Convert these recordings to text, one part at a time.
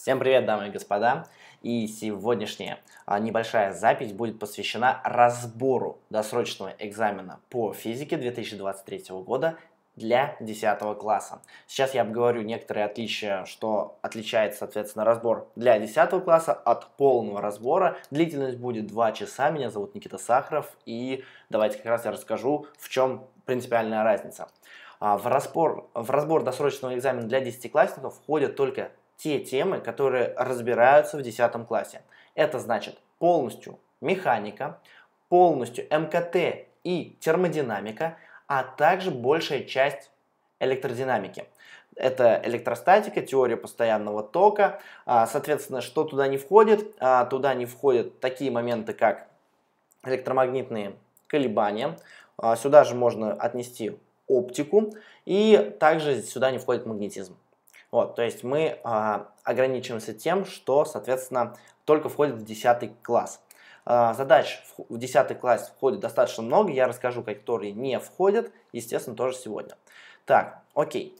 Всем привет, дамы и господа! И сегодняшняя а, небольшая запись будет посвящена разбору досрочного экзамена по физике 2023 года для 10 класса. Сейчас я обговорю некоторые отличия, что отличает, соответственно, разбор для 10 класса от полного разбора. Длительность будет 2 часа. Меня зовут Никита Сахаров. И давайте как раз я расскажу, в чем принципиальная разница. А, в разбор, в разбор досрочного экзамена для 10-классников входят только те темы, которые разбираются в 10 классе. Это значит полностью механика, полностью МКТ и термодинамика, а также большая часть электродинамики. Это электростатика, теория постоянного тока. А, соответственно, что туда не входит? А, туда не входят такие моменты, как электромагнитные колебания. А, сюда же можно отнести оптику. И также сюда не входит магнетизм. Вот, то есть мы э, ограничиваемся тем, что, соответственно, только входит в 10 класс. Э, задач в 10 класс входит достаточно много, я расскажу, которые не входят, естественно, тоже сегодня. Так, окей.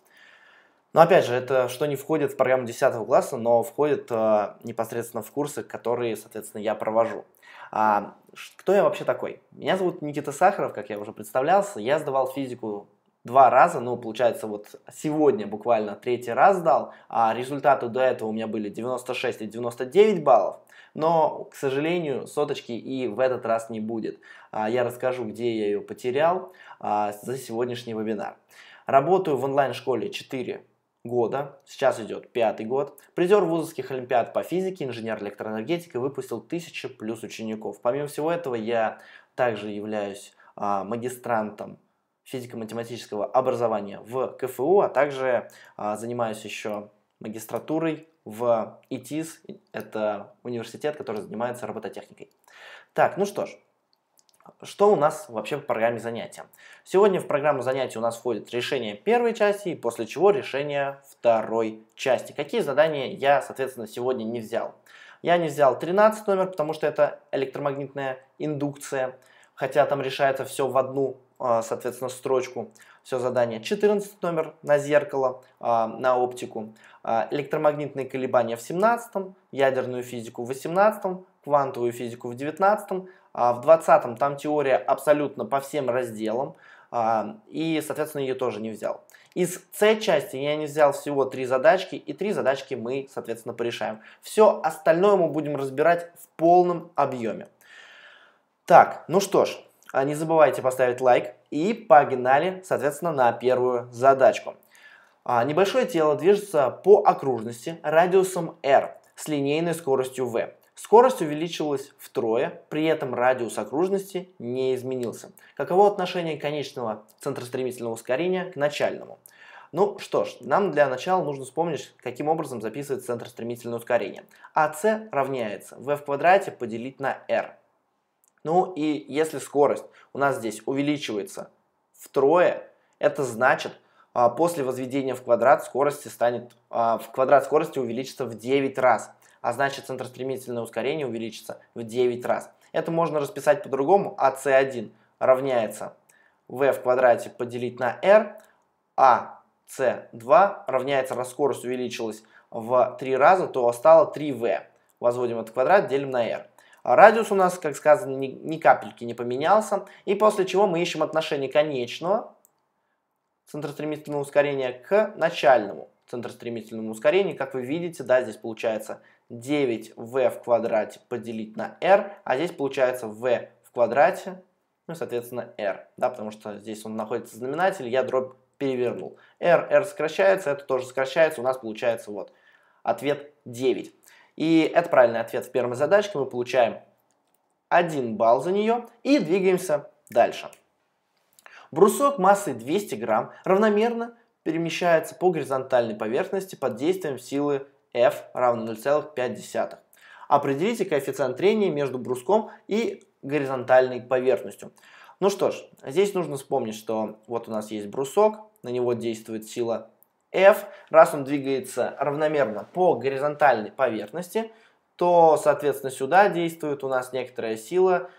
Но опять же, это что не входит в программу 10 класса, но входит э, непосредственно в курсы, которые, соответственно, я провожу. А, кто я вообще такой? Меня зовут Никита Сахаров, как я уже представлялся. Я сдавал физику два раза, ну, получается, вот сегодня буквально третий раз дал, а результаты до этого у меня были 96 и 99 баллов, но, к сожалению, соточки и в этот раз не будет. А, я расскажу, где я ее потерял а, за сегодняшний вебинар. Работаю в онлайн-школе 4 года, сейчас идет пятый год. Призер вузовских олимпиад по физике, инженер электроэнергетики, выпустил тысячи плюс учеников. Помимо всего этого, я также являюсь а, магистрантом физико-математического образования в КФУ, а также а, занимаюсь еще магистратурой в ИТИС, это университет, который занимается робототехникой. Так, ну что ж, что у нас вообще в программе занятия? Сегодня в программу занятий у нас входит решение первой части, после чего решение второй части. Какие задания я, соответственно, сегодня не взял? Я не взял 13 номер, потому что это электромагнитная индукция, хотя там решается все в одну а, соответственно, строчку, все задание. 14 номер на зеркало, а, на оптику. А, электромагнитные колебания в 17 ядерную физику в 18 квантовую физику в 19 в 20 там теория абсолютно по всем разделам, и, соответственно, ее тоже не взял. Из С-части я не взял всего три задачки, и три задачки мы, соответственно, порешаем. Все остальное мы будем разбирать в полном объеме. Так, ну что ж, а не забывайте поставить лайк и погнали, соответственно, на первую задачку. А, небольшое тело движется по окружности радиусом r с линейной скоростью v. Скорость увеличилась втрое, при этом радиус окружности не изменился. Каково отношение конечного центростремительного ускорения к начальному? Ну что ж, нам для начала нужно вспомнить, каким образом записывается центр ускорение. АС равняется v в квадрате поделить на r. Ну и если скорость у нас здесь увеличивается втрое, это значит, а, после возведения в квадрат скорости станет, а, в квадрат скорости увеличится в 9 раз, а значит центростремительное ускорение увеличится в 9 раз. Это можно расписать по-другому. АС1 равняется v в квадрате поделить на r, а c2 равняется, раз скорость увеличилась в 3 раза, то стало 3v. Возводим этот квадрат, делим на r. А радиус у нас, как сказано, ни, ни капельки не поменялся. И после чего мы ищем отношение конечного центростремительного ускорения к начальному центростремительному ускорению. Как вы видите, да, здесь получается 9v в квадрате поделить на r, а здесь получается v в квадрате, ну и, соответственно, r, да, потому что здесь он находится знаменатель, я дробь перевернул. r, r сокращается, это тоже сокращается, у нас получается вот ответ 9. И это правильный ответ в первой задачке, мы получаем 1 балл за нее и двигаемся дальше. Брусок массой 200 грамм равномерно перемещается по горизонтальной поверхности под действием силы F равно 0,5. Определите коэффициент трения между бруском и горизонтальной поверхностью. Ну что ж, здесь нужно вспомнить, что вот у нас есть брусок, на него действует сила F. Раз он двигается равномерно по горизонтальной поверхности – то, соответственно, сюда действует у нас некоторая сила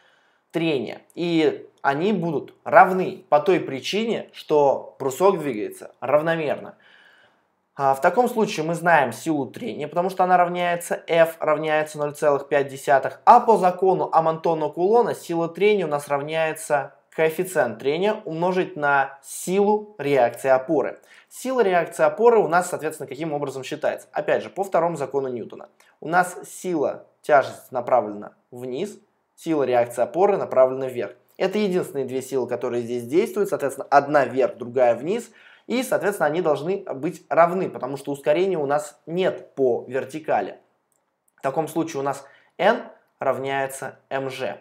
трения. И они будут равны по той причине, что брусок двигается равномерно. А, в таком случае мы знаем силу трения, потому что она равняется F равняется 0,5, а по закону Амантона-Кулона сила трения у нас равняется коэффициент трения умножить на силу реакции опоры. Сила реакции опоры у нас, соответственно, каким образом считается? Опять же, по второму закону Ньютона у нас сила тяжести направлена вниз, сила реакции опоры направлена вверх. Это единственные две силы, которые здесь действуют. Соответственно, одна вверх, другая вниз. И, соответственно, они должны быть равны, потому что ускорения у нас нет по вертикали. В таком случае у нас n равняется mg.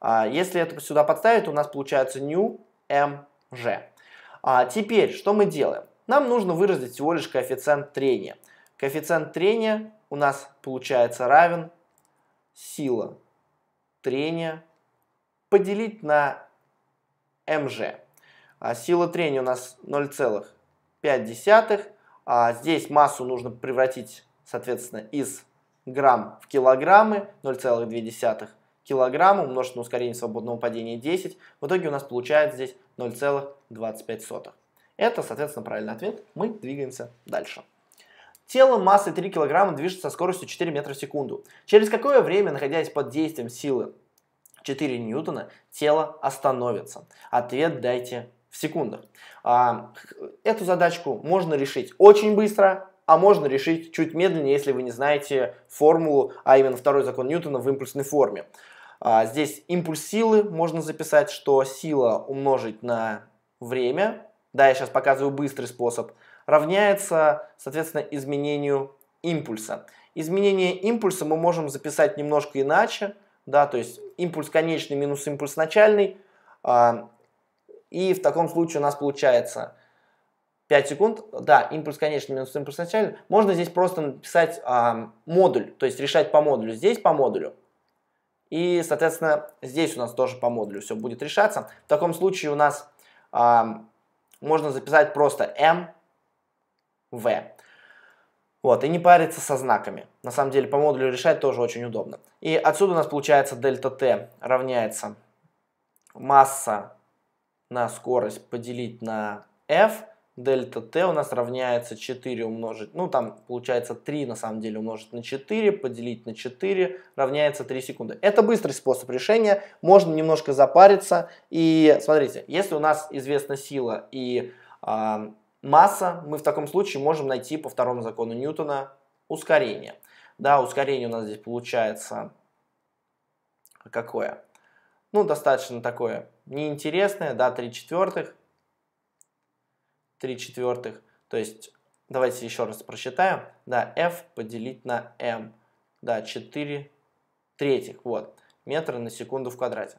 А, если это сюда подставить, у нас получается nu mg. А, теперь, что мы делаем? Нам нужно выразить всего лишь коэффициент трения. Коэффициент трения у нас получается равен сила трения поделить на mg. А сила трения у нас 0,5, а здесь массу нужно превратить, соответственно, из грамм в килограммы, 0,2 килограмма умножить на ускорение свободного падения 10. В итоге у нас получается здесь 0,25. Это, соответственно, правильный ответ. Мы двигаемся дальше. Тело массой 3 кг движется со скоростью 4 метра в секунду. Через какое время, находясь под действием силы 4 ньютона, тело остановится? Ответ дайте в секундах. эту задачку можно решить очень быстро, а можно решить чуть медленнее, если вы не знаете формулу, а именно второй закон Ньютона в импульсной форме. А, здесь импульс силы можно записать, что сила умножить на время. Да, я сейчас показываю быстрый способ – равняется, соответственно, изменению импульса. Изменение импульса мы можем записать немножко иначе, да, то есть импульс конечный минус импульс начальный, а, и в таком случае у нас получается 5 секунд, да, импульс конечный минус импульс начальный. Можно здесь просто написать а, модуль, то есть решать по модулю, здесь по модулю. И, соответственно, здесь у нас тоже по модулю все будет решаться. В таком случае у нас а, можно записать просто m в, Вот, и не париться со знаками. На самом деле по модулю решать тоже очень удобно. И отсюда у нас получается дельта Т равняется масса на скорость поделить на F. Дельта Т у нас равняется 4 умножить, ну там получается 3 на самом деле умножить на 4, поделить на 4 равняется 3 секунды. Это быстрый способ решения, можно немножко запариться. И смотрите, если у нас известна сила и... Э, масса, мы в таком случае можем найти по второму закону Ньютона ускорение. Да, ускорение у нас здесь получается какое? Ну, достаточно такое неинтересное, да, 3 четвертых. 3 четвертых. То есть, давайте еще раз просчитаем. Да, f поделить на m. Да, 4 третьих, вот, метра на секунду в квадрате.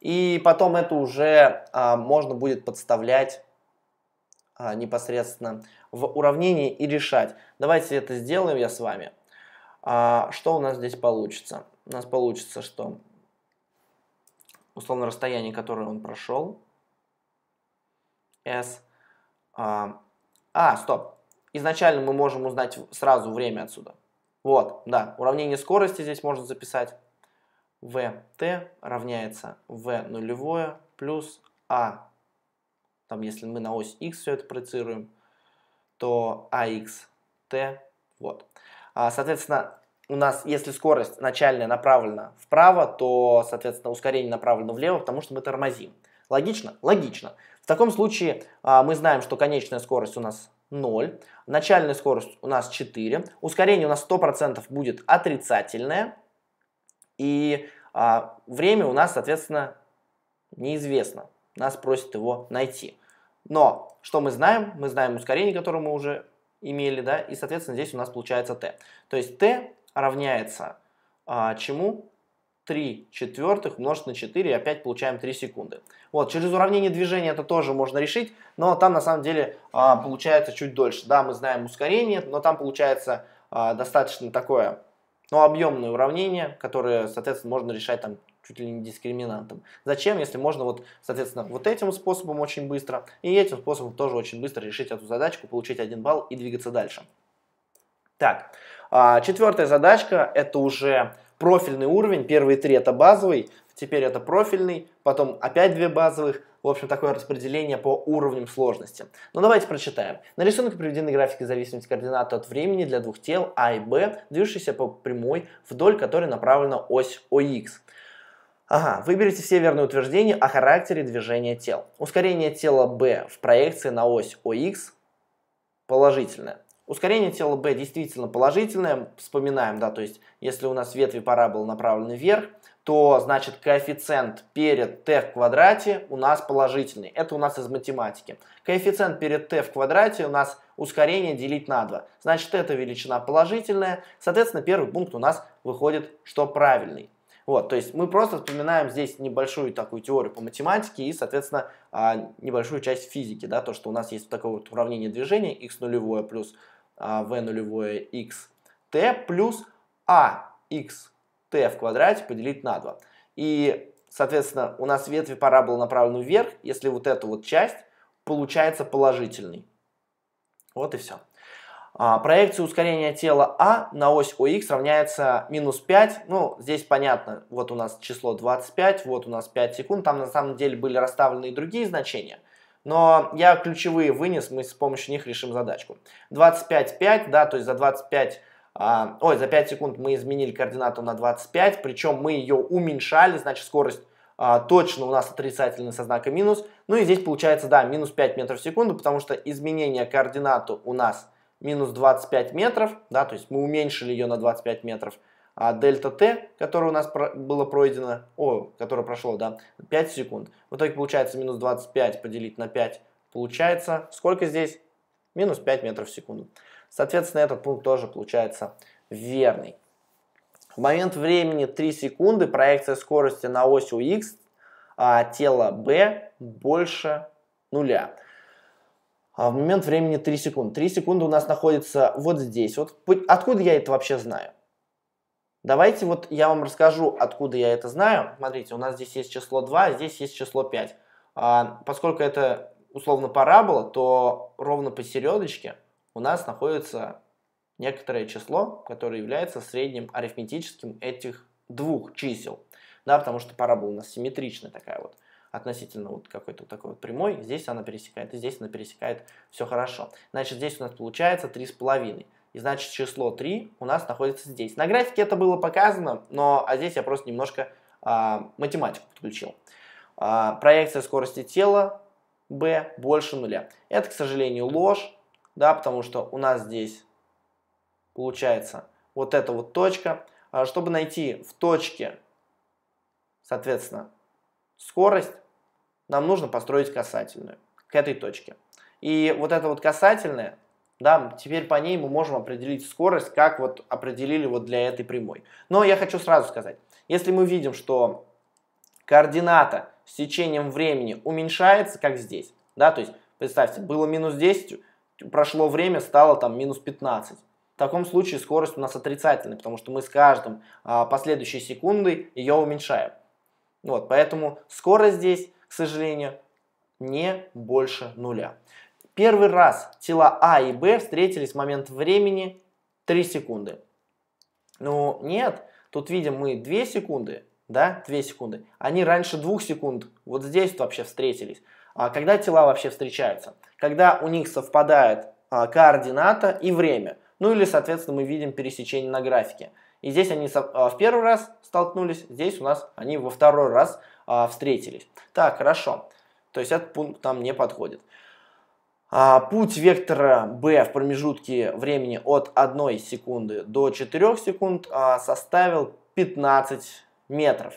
И потом это уже а, можно будет подставлять а, непосредственно в уравнении и решать. Давайте это сделаем я с вами. А, что у нас здесь получится? У нас получится, что условно расстояние, которое он прошел, s. А, а стоп. Изначально мы можем узнать сразу время отсюда. Вот, да, уравнение скорости здесь можно записать. vt равняется v нулевое плюс a там если мы на ось x все это проецируем, то axt, а вот. А, соответственно, у нас, если скорость начальная направлена вправо, то, соответственно, ускорение направлено влево, потому что мы тормозим. Логично? Логично. В таком случае а, мы знаем, что конечная скорость у нас 0, начальная скорость у нас 4, ускорение у нас 100% будет отрицательное, и а, время у нас, соответственно, неизвестно нас просит его найти. Но что мы знаем? Мы знаем ускорение, которое мы уже имели, да, и, соответственно, здесь у нас получается t. То есть t равняется а, чему? 3 четвертых умножить на 4, и опять получаем 3 секунды. Вот, через уравнение движения это тоже можно решить, но там на самом деле а, получается чуть дольше. Да, мы знаем ускорение, но там получается а, достаточно такое, но ну, объемное уравнение, которое, соответственно, можно решать там чуть ли не дискриминантом. Зачем, если можно вот, соответственно, вот этим способом очень быстро и этим способом тоже очень быстро решить эту задачку, получить один балл и двигаться дальше. Так, а, четвертая задачка – это уже профильный уровень. Первые три – это базовый, теперь это профильный, потом опять две базовых. В общем, такое распределение по уровням сложности. Ну давайте прочитаем. На рисунке приведены графики зависимости координат от времени для двух тел А и Б, движущихся по прямой, вдоль которой направлена ось ОХ. Ага, выберите все верные утверждения о характере движения тел. Ускорение тела B в проекции на ось OX положительное. Ускорение тела B действительно положительное, вспоминаем, да, то есть если у нас ветви параболы направлены вверх, то значит коэффициент перед t в квадрате у нас положительный. Это у нас из математики. Коэффициент перед t в квадрате у нас ускорение делить на 2. Значит, эта величина положительная. Соответственно, первый пункт у нас выходит, что правильный. Вот, то есть мы просто вспоминаем здесь небольшую такую теорию по математике и, соответственно, а, небольшую часть физики, да, то, что у нас есть такое вот уравнение движения x нулевое плюс а, v нулевое x t плюс а x t в квадрате поделить на 2. И, соответственно, у нас ветви параболы направлены вверх, если вот эту вот часть получается положительной. Вот и все. А, проекция ускорения тела А на ось ОХ равняется минус 5. Ну, здесь понятно, вот у нас число 25, вот у нас 5 секунд. Там на самом деле были расставлены и другие значения. Но я ключевые вынес, мы с помощью них решим задачку. 25, 5, да, то есть за 25 а, ой, за 5 секунд мы изменили координату на 25, причем мы ее уменьшали, значит скорость а, точно у нас отрицательная со знаком минус. Ну и здесь получается, да, минус 5 метров в секунду, потому что изменение координату у нас минус 25 метров, да, то есть мы уменьшили ее на 25 метров, а дельта t, которое у нас про было пройдено, о, которое прошло, да, 5 секунд. В итоге получается минус 25 поделить на 5, получается сколько здесь? Минус 5 метров в секунду. Соответственно, этот пункт тоже получается верный. В момент времени 3 секунды проекция скорости на оси УХ а, тела B больше нуля. А в момент времени 3 секунды. 3 секунды у нас находится вот здесь. Вот откуда я это вообще знаю? Давайте вот я вам расскажу, откуда я это знаю. Смотрите, у нас здесь есть число 2, а здесь есть число 5. А, поскольку это условно парабола, то ровно посередочке у нас находится некоторое число, которое является средним арифметическим этих двух чисел. Да, потому что парабола у нас симметричная такая вот относительно вот какой-то такой вот прямой, здесь она пересекает, и здесь она пересекает все хорошо. Значит, здесь у нас получается 3,5. И значит, число 3 у нас находится здесь. На графике это было показано, но а здесь я просто немножко а, математику подключил. А, проекция скорости тела b больше нуля. Это, к сожалению, ложь, да, потому что у нас здесь получается вот эта вот точка. А, чтобы найти в точке, соответственно, скорость нам нужно построить касательную к этой точке. И вот это вот касательная, да, теперь по ней мы можем определить скорость, как вот определили вот для этой прямой. Но я хочу сразу сказать, если мы видим, что координата с течением времени уменьшается, как здесь, да, то есть, представьте, было минус 10, прошло время, стало там минус 15. В таком случае скорость у нас отрицательная, потому что мы с каждым а, последующей секундой ее уменьшаем. Вот, поэтому скорость здесь, к сожалению, не больше нуля. Первый раз тела А и Б встретились в момент времени 3 секунды. Ну, нет, тут видим мы 2 секунды, да, 2 секунды. Они раньше 2 секунд вот здесь вообще встретились. А когда тела вообще встречаются? Когда у них совпадает а, координата и время. Ну или, соответственно, мы видим пересечение на графике. И здесь они а, в первый раз столкнулись, здесь у нас они во второй раз а, встретились. Так, хорошо. То есть этот пункт нам не подходит. А, путь вектора b в промежутке времени от 1 секунды до 4 секунд составил 15 метров.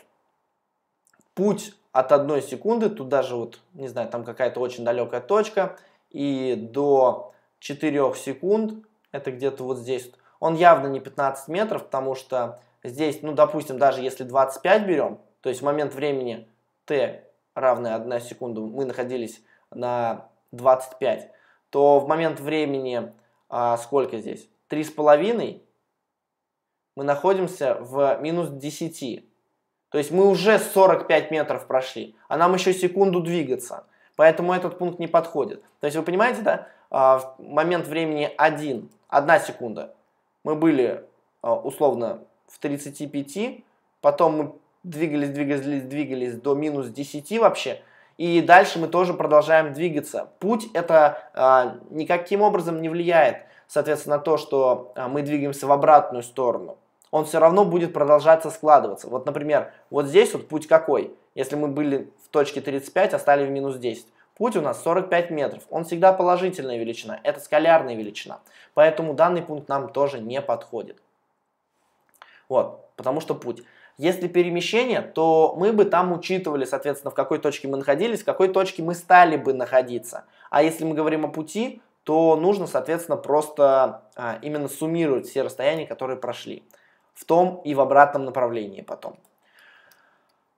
Путь от 1 секунды, тут даже вот, не знаю, там какая-то очень далекая точка, и до 4 секунд, это где-то вот здесь, он явно не 15 метров, потому что здесь, ну, допустим, даже если 25 берем, то есть в момент времени t равное 1 секунду, мы находились на 25, то в момент времени а, сколько здесь? 3,5 мы находимся в минус 10. То есть мы уже 45 метров прошли, а нам еще секунду двигаться. Поэтому этот пункт не подходит. То есть вы понимаете, да, а, в момент времени 1, 1 секунда – мы были а, условно в 35, потом мы двигались, двигались, двигались до минус 10 вообще, и дальше мы тоже продолжаем двигаться. Путь это а, никаким образом не влияет, соответственно, на то, что а, мы двигаемся в обратную сторону. Он все равно будет продолжаться складываться. Вот, например, вот здесь вот путь какой? Если мы были в точке 35, а стали в минус 10 Путь у нас 45 метров, он всегда положительная величина, это скалярная величина. Поэтому данный пункт нам тоже не подходит. Вот, потому что путь. Если перемещение, то мы бы там учитывали, соответственно, в какой точке мы находились, в какой точке мы стали бы находиться. А если мы говорим о пути, то нужно, соответственно, просто а, именно суммировать все расстояния, которые прошли в том и в обратном направлении потом.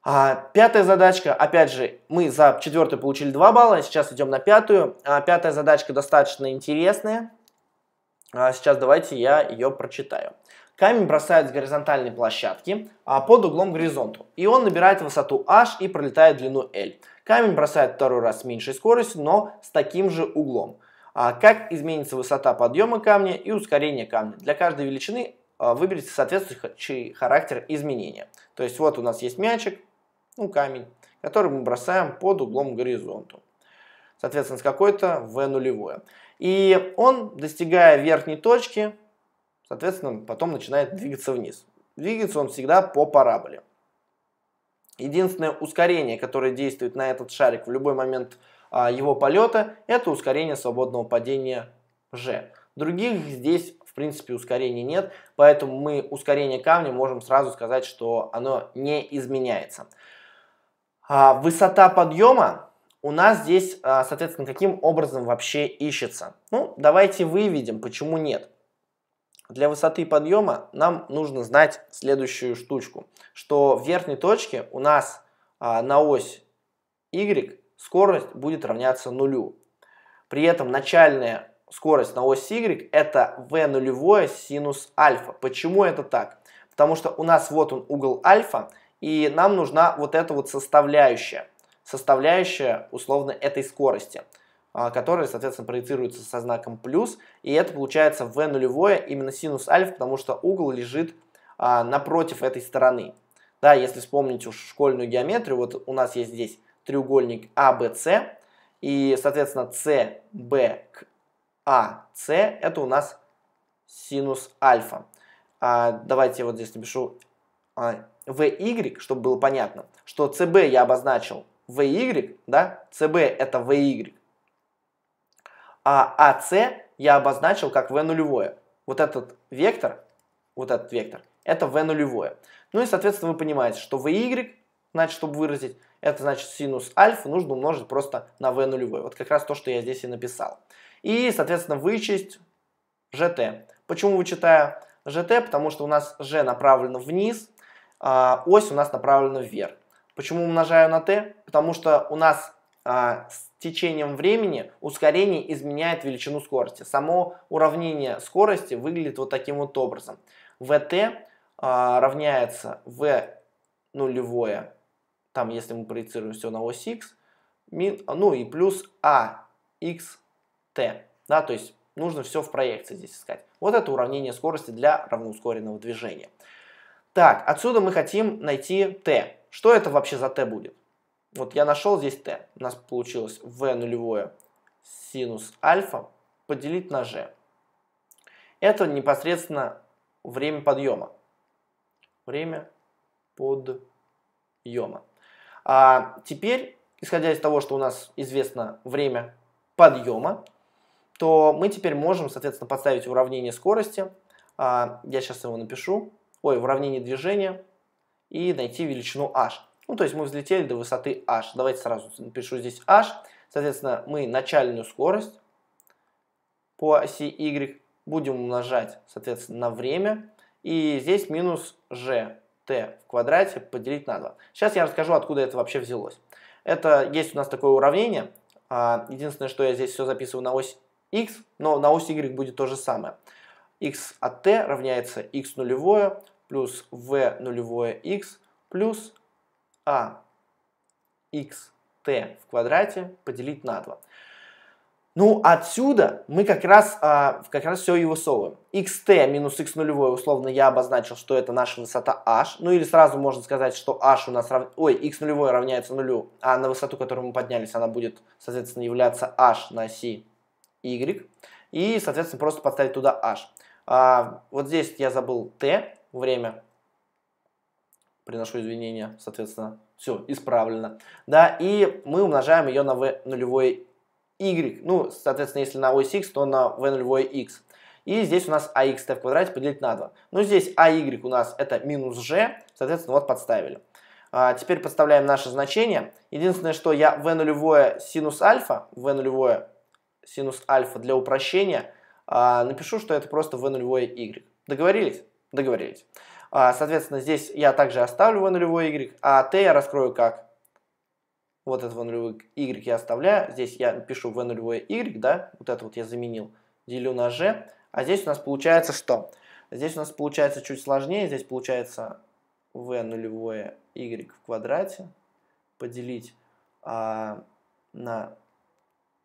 А, пятая задачка, опять же, мы за четвертую получили 2 балла, сейчас идем на пятую. А, пятая задачка достаточно интересная. А, сейчас давайте я ее прочитаю. Камень бросают с горизонтальной площадки а, под углом к горизонту, и он набирает высоту h и пролетает длину l. Камень бросают второй раз с меньшей скоростью, но с таким же углом. А, как изменится высота подъема камня и ускорение камня? Для каждой величины а, выберите соответствующий характер изменения. То есть вот у нас есть мячик, ну, камень, который мы бросаем под углом к горизонту. Соответственно, с какой-то V нулевое. И он, достигая верхней точки, соответственно, потом начинает двигаться вниз. Двигается он всегда по параболе. Единственное ускорение, которое действует на этот шарик в любой момент а, его полета, это ускорение свободного падения G. Других здесь, в принципе, ускорений нет, поэтому мы ускорение камня можем сразу сказать, что оно не изменяется. А, высота подъема у нас здесь, а, соответственно, каким образом вообще ищется? Ну, давайте выведем, почему нет. Для высоты подъема нам нужно знать следующую штучку, что в верхней точке у нас а, на ось y скорость будет равняться нулю. При этом начальная скорость на ось y это v нулевое синус альфа. Почему это так? Потому что у нас вот он угол альфа, и нам нужна вот эта вот составляющая, составляющая условно этой скорости, а, которая, соответственно, проецируется со знаком плюс, и это получается v нулевое именно синус альфа, потому что угол лежит а, напротив этой стороны. Да, если вспомнить уж школьную геометрию, вот у нас есть здесь треугольник ABC, а и, соответственно, CB к AC а это у нас синус альфа. А, давайте я вот здесь напишу VY, чтобы было понятно, что CB я обозначил VY, да, CB это VY, а AC а, я обозначил как V нулевое. Вот этот вектор, вот этот вектор, это V нулевое. Ну и, соответственно, вы понимаете, что VY, значит, чтобы выразить, это значит синус альфа нужно умножить просто на V нулевое. Вот как раз то, что я здесь и написал. И, соответственно, вычесть GT. Почему вычитаю GT? Потому что у нас G направлено вниз, а, ось у нас направлена вверх. Почему умножаю на t? Потому что у нас а, с течением времени ускорение изменяет величину скорости. Само уравнение скорости выглядит вот таким вот образом. vt а, равняется v нулевое, там если мы проецируем все на ось x, мин, ну и плюс а x t. Да, то есть нужно все в проекции здесь искать. Вот это уравнение скорости для равноускоренного движения. Так, отсюда мы хотим найти t. Что это вообще за t будет? Вот я нашел здесь t. У нас получилось v нулевое синус альфа поделить на g. Это непосредственно время подъема. Время подъема. А теперь, исходя из того, что у нас известно время подъема, то мы теперь можем, соответственно, подставить уравнение скорости. А, я сейчас его напишу ой, в уравнении движения и найти величину h. Ну, то есть мы взлетели до высоты h. Давайте сразу напишу здесь h. Соответственно, мы начальную скорость по оси y будем умножать, соответственно, на время. И здесь минус g t в квадрате поделить на 2. Сейчас я расскажу, откуда это вообще взялось. Это есть у нас такое уравнение. А, единственное, что я здесь все записываю на ось x, но на ось y будет то же самое x от t равняется x нулевое плюс v нулевое x плюс а x t в квадрате поделить на 2. Ну, отсюда мы как раз, а, как раз все и высовываем. xt минус x нулевое, условно, я обозначил, что это наша высота h. Ну, или сразу можно сказать, что h у нас... Рав... Ой, x нулевое равняется нулю, а на высоту, которую мы поднялись, она будет, соответственно, являться h на оси y. И, соответственно, просто поставить туда h. А, вот здесь я забыл Т, время. Приношу извинения, соответственно. Все, исправлено. Да, и мы умножаем ее на v нулевой y. Ну, соответственно, если на ось x, то на v нулевой x. И здесь у нас ax t в квадрате поделить на 2. Ну, здесь ay у нас это минус g, соответственно, вот подставили. А, теперь подставляем наше значение. Единственное, что я v нулевое синус альфа, v нулевое синус альфа для упрощения – а, напишу, что это просто v нулевое y. Договорились? Договорились. А, соответственно, здесь я также оставлю v нулевое y, а t я раскрою как? Вот это v нулевое y я оставляю, здесь я пишу v нулевое y, да, вот это вот я заменил, делю на g, а здесь у нас получается что? Здесь у нас получается чуть сложнее, здесь получается v нулевое y в квадрате поделить а, на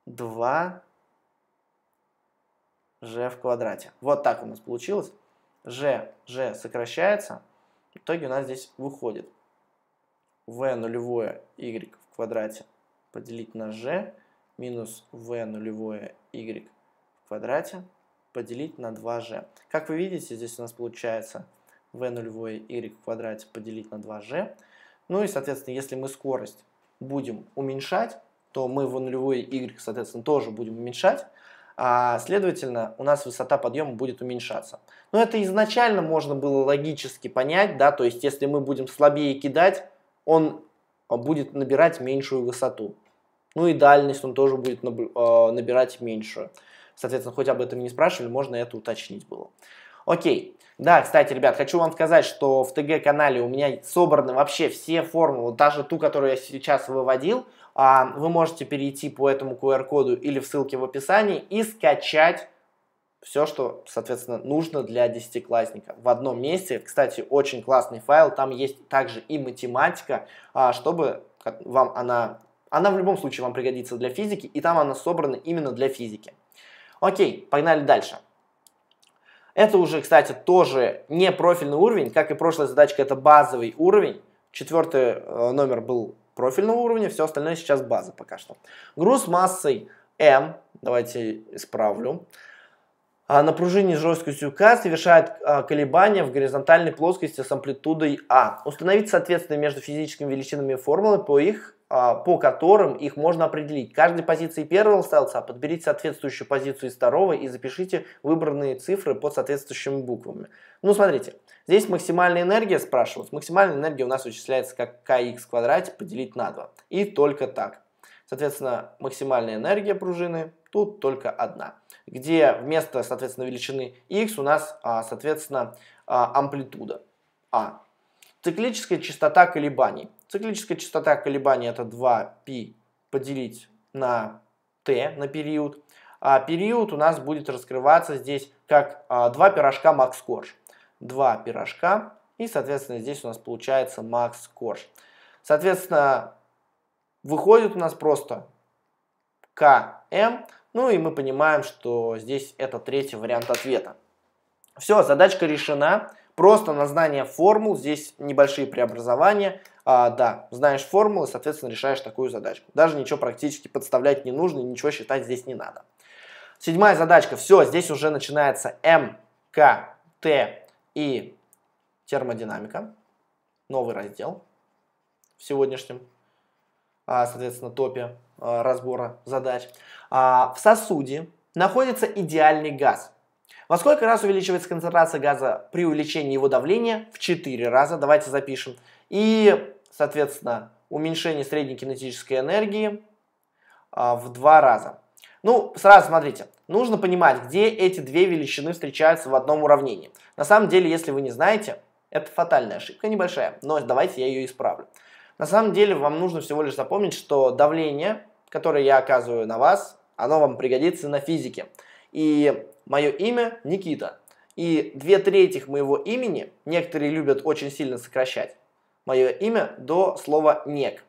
2 g в квадрате. Вот так у нас получилось. g, g сокращается. В итоге у нас здесь выходит v нулевое y в квадрате поделить на g минус v нулевое y в квадрате поделить на 2g. Как вы видите, здесь у нас получается v нулевое y в квадрате поделить на 2g. Ну и, соответственно, если мы скорость будем уменьшать, то мы в нулевое y, соответственно, тоже будем уменьшать а, следовательно, у нас высота подъема будет уменьшаться. Но это изначально можно было логически понять, да, то есть если мы будем слабее кидать, он а, будет набирать меньшую высоту. Ну и дальность он тоже будет а, набирать меньшую. Соответственно, хоть об этом не спрашивали, можно это уточнить было. Окей. Да, кстати, ребят, хочу вам сказать, что в ТГ-канале у меня собраны вообще все формулы, даже ту, которую я сейчас выводил, а, вы можете перейти по этому QR-коду или в ссылке в описании и скачать все, что, соответственно, нужно для десятиклассника в одном месте. Кстати, очень классный файл, там есть также и математика, а, чтобы вам она... Она в любом случае вам пригодится для физики, и там она собрана именно для физики. Окей, погнали дальше. Это уже, кстати, тоже не профильный уровень, как и прошлая задачка, это базовый уровень. Четвертый э, номер был профильного уровня, все остальное сейчас база пока что. Груз массой М, давайте исправлю, а на пружине с жесткостью К совершает а, колебания в горизонтальной плоскости с амплитудой А. Установить соответствие между физическими величинами формулы по их а, по которым их можно определить. Каждой позиции первого стелса подберите соответствующую позицию из второго и запишите выбранные цифры под соответствующими буквами. Ну, смотрите, здесь максимальная энергия спрашивалась. Максимальная энергия у нас вычисляется как kx в квадрате поделить на 2. И только так. Соответственно, максимальная энергия пружины тут только одна. Где вместо, соответственно, величины x у нас, а, соответственно, а, амплитуда а. Циклическая частота колебаний. Циклическая частота колебаний это 2π поделить на t, на период. А период у нас будет раскрываться здесь как а, 2 пирожка Макс Корж. 2 пирожка и, соответственно, здесь у нас получается Макс Корж. Соответственно, выходит у нас просто КМ. Ну и мы понимаем, что здесь это третий вариант ответа. Все, задачка решена. Просто на знание формул здесь небольшие преобразования. А, да, знаешь формулы, соответственно, решаешь такую задачку. Даже ничего практически подставлять не нужно, ничего считать здесь не надо. Седьмая задачка. Все, здесь уже начинается М, К, Т и термодинамика. Новый раздел в сегодняшнем, а, соответственно, топе а, разбора задач. А, в сосуде находится идеальный газ. Во сколько раз увеличивается концентрация газа при увеличении его давления? В 4 раза, давайте запишем. И, соответственно, уменьшение средней кинетической энергии а, в 2 раза. Ну, сразу смотрите, нужно понимать, где эти две величины встречаются в одном уравнении. На самом деле, если вы не знаете, это фатальная ошибка, небольшая, но давайте я ее исправлю. На самом деле, вам нужно всего лишь запомнить, что давление, которое я оказываю на вас, оно вам пригодится на физике. И Мое имя Никита. И две трети моего имени, некоторые любят очень сильно сокращать, мое имя до слова «нек».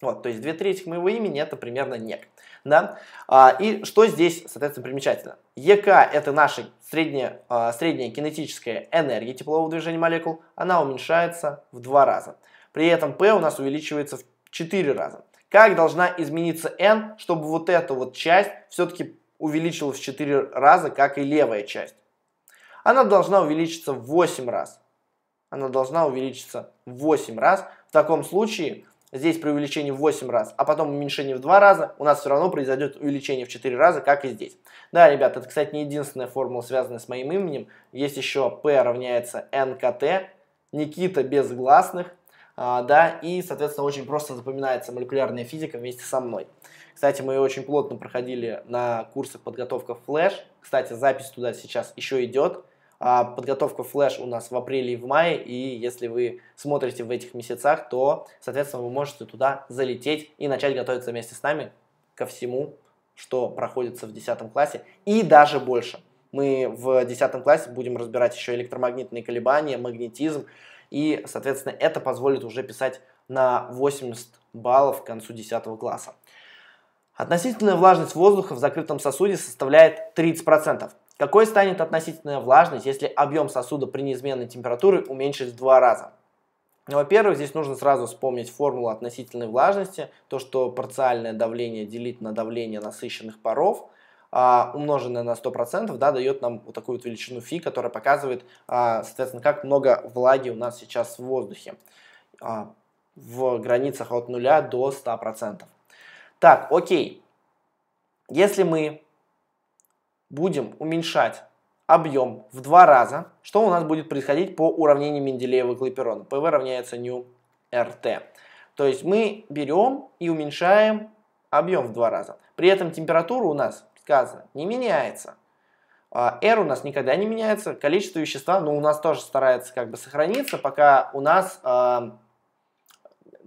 Вот, то есть две трети моего имени это примерно «нек». Да? А, и что здесь, соответственно, примечательно? ЕК – это наша средняя, а, средняя кинетическая энергия теплового движения молекул. Она уменьшается в два раза. При этом P у нас увеличивается в четыре раза. Как должна измениться N, чтобы вот эта вот часть все-таки увеличилась в 4 раза, как и левая часть. Она должна увеличиться в 8 раз. Она должна увеличиться в 8 раз. В таком случае здесь при увеличении в 8 раз, а потом уменьшении в 2 раза, у нас все равно произойдет увеличение в 4 раза, как и здесь. Да, ребят, это, кстати, не единственная формула, связанная с моим именем. Есть еще P равняется NKT. Никита без гласных, а, да, и, соответственно, очень просто запоминается молекулярная физика вместе со мной. Кстати, мы очень плотно проходили на курсах подготовка Flash. Кстати, запись туда сейчас еще идет. А подготовка Flash у нас в апреле и в мае, и если вы смотрите в этих месяцах, то, соответственно, вы можете туда залететь и начать готовиться вместе с нами ко всему, что проходится в 10 классе, и даже больше. Мы в 10 классе будем разбирать еще электромагнитные колебания, магнетизм, и, соответственно, это позволит уже писать на 80 баллов к концу 10 класса. Относительная влажность воздуха в закрытом сосуде составляет 30%. Какой станет относительная влажность, если объем сосуда при неизменной температуре уменьшить в два раза? Ну, Во-первых, здесь нужно сразу вспомнить формулу относительной влажности, то, что парциальное давление делить на давление насыщенных паров, а, умноженное на 100%, да, дает нам вот такую вот величину φ, которая показывает, а, соответственно, как много влаги у нас сейчас в воздухе а, в границах от 0 до 100%. Так, окей. Если мы будем уменьшать объем в два раза, что у нас будет происходить по уравнению Менделеева-Клаперона? ПВ равняется ню РТ. То есть мы берем и уменьшаем объем в два раза. При этом температура у нас, сказано, не меняется. А, R у нас никогда не меняется, количество вещества, но ну, у нас тоже старается как бы сохраниться, пока у нас а,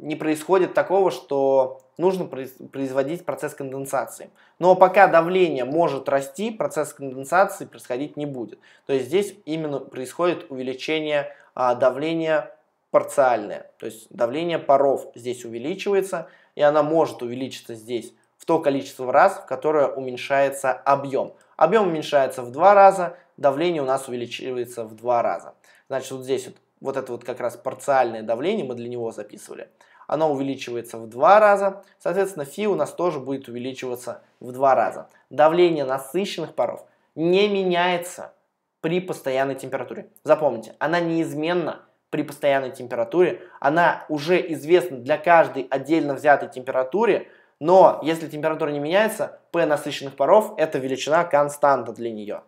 не происходит такого, что нужно производить процесс конденсации. Но пока давление может расти, процесс конденсации происходить не будет. То есть здесь именно происходит увеличение а, давления парциальное. То есть давление паров здесь увеличивается, и она может увеличиться здесь в то количество раз, в которое уменьшается объем. Объем уменьшается в два раза, давление у нас увеличивается в два раза. Значит, вот здесь вот, вот это вот как раз парциальное давление мы для него записывали оно увеличивается в два раза, соответственно, фи у нас тоже будет увеличиваться в два раза. Давление насыщенных паров не меняется при постоянной температуре. Запомните, она неизменна при постоянной температуре, она уже известна для каждой отдельно взятой температуре, но если температура не меняется, P насыщенных паров – это величина константа для нее.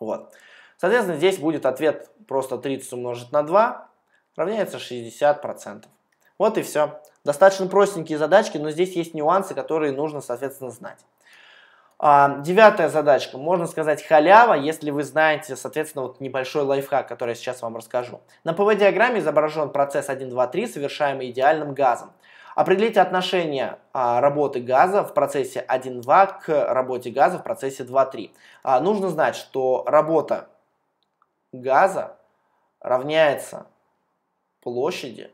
Вот. Соответственно, здесь будет ответ просто 30 умножить на 2 равняется 60%. Вот и все. Достаточно простенькие задачки, но здесь есть нюансы, которые нужно, соответственно, знать. А, девятая задачка, можно сказать, халява, если вы знаете, соответственно, вот небольшой лайфхак, который я сейчас вам расскажу. На ПВ-диаграмме изображен процесс 1, 2, 3, совершаемый идеальным газом. Определите отношение а, работы газа в процессе 1-2 к работе газа в процессе 2.3. А, нужно знать, что работа газа равняется площади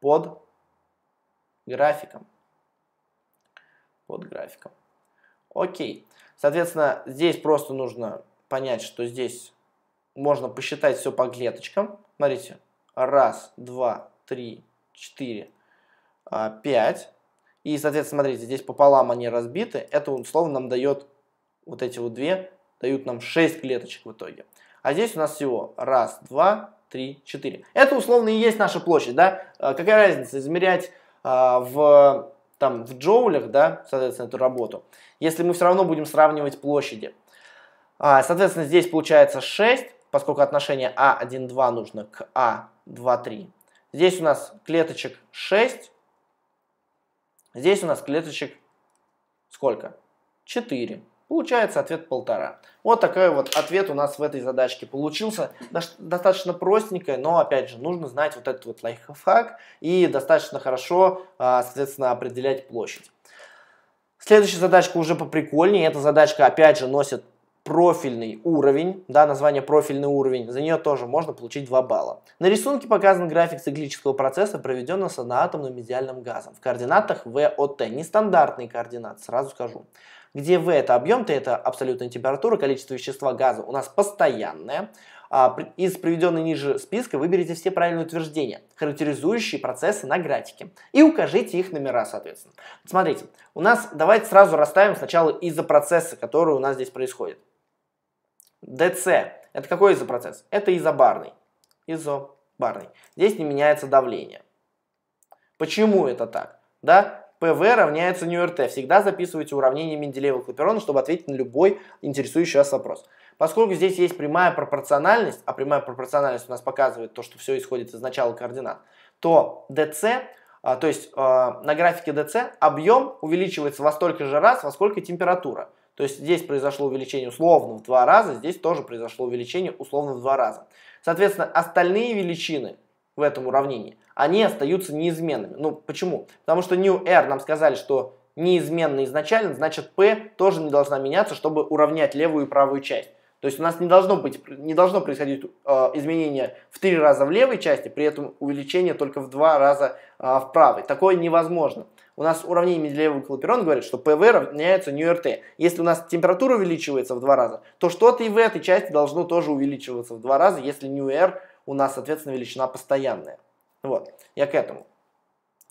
под графиком. Под графиком. Окей. Соответственно, здесь просто нужно понять, что здесь можно посчитать все по клеточкам. Смотрите. Раз, два, три, четыре, а, пять. И, соответственно, смотрите, здесь пополам они разбиты. Это, условно, нам дает вот эти вот две, дают нам 6 клеточек в итоге. А здесь у нас всего 1, 2, 3, 4. Это условно и есть наша площадь, да? А какая разница измерять а, в, там, в джоулях, да, соответственно, эту работу, если мы все равно будем сравнивать площади. А, соответственно, здесь получается 6, поскольку отношение А1,2 нужно к А2,3. Здесь у нас клеточек 6, здесь у нас клеточек сколько? 4. Получается ответ полтора. Вот такой вот ответ у нас в этой задачке получился. Достаточно простенькая, но опять же нужно знать вот этот вот лайфхак и достаточно хорошо, а, соответственно, определять площадь. Следующая задачка уже поприкольнее. Эта задачка опять же носит профильный уровень, да, название профильный уровень, за нее тоже можно получить 2 балла. На рисунке показан график циклического процесса, проведенного с одноатомным идеальным газом в координатах ВОТ, нестандартные координаты, сразу скажу где V это объем, T это абсолютная температура, количество вещества газа у нас постоянное. А, из приведенной ниже списка выберите все правильные утверждения, характеризующие процессы на графике, и укажите их номера, соответственно. Смотрите, у нас, давайте сразу расставим сначала изопроцессы, которые у нас здесь происходят. DC – это какой изопроцесс? Это изобарный. Изобарный. Здесь не меняется давление. Почему это так? Да? ПВ равняется ню РТ. Всегда записывайте уравнение менделеева клаперона чтобы ответить на любой интересующий вас вопрос. Поскольку здесь есть прямая пропорциональность, а прямая пропорциональность у нас показывает то, что все исходит из начала координат, то DC, а, то есть а, на графике DC объем увеличивается во столько же раз, во сколько температура. То есть здесь произошло увеличение условно в два раза, здесь тоже произошло увеличение условно в два раза. Соответственно, остальные величины в этом уравнении – они остаются неизменными. Ну, почему? Потому что new r нам сказали, что неизменно изначально, значит p тоже не должна меняться, чтобы уравнять левую и правую часть. То есть у нас не должно, быть, не должно происходить э, изменение в три раза в левой части, при этом увеличение только в два раза э, в правой. Такое невозможно. У нас уравнение Менделеева Клапперон говорит, что PV равняется RT. Если у нас температура увеличивается в два раза, то что-то и в этой части должно тоже увеличиваться в два раза, если New R у нас, соответственно, величина постоянная. Вот, я к этому.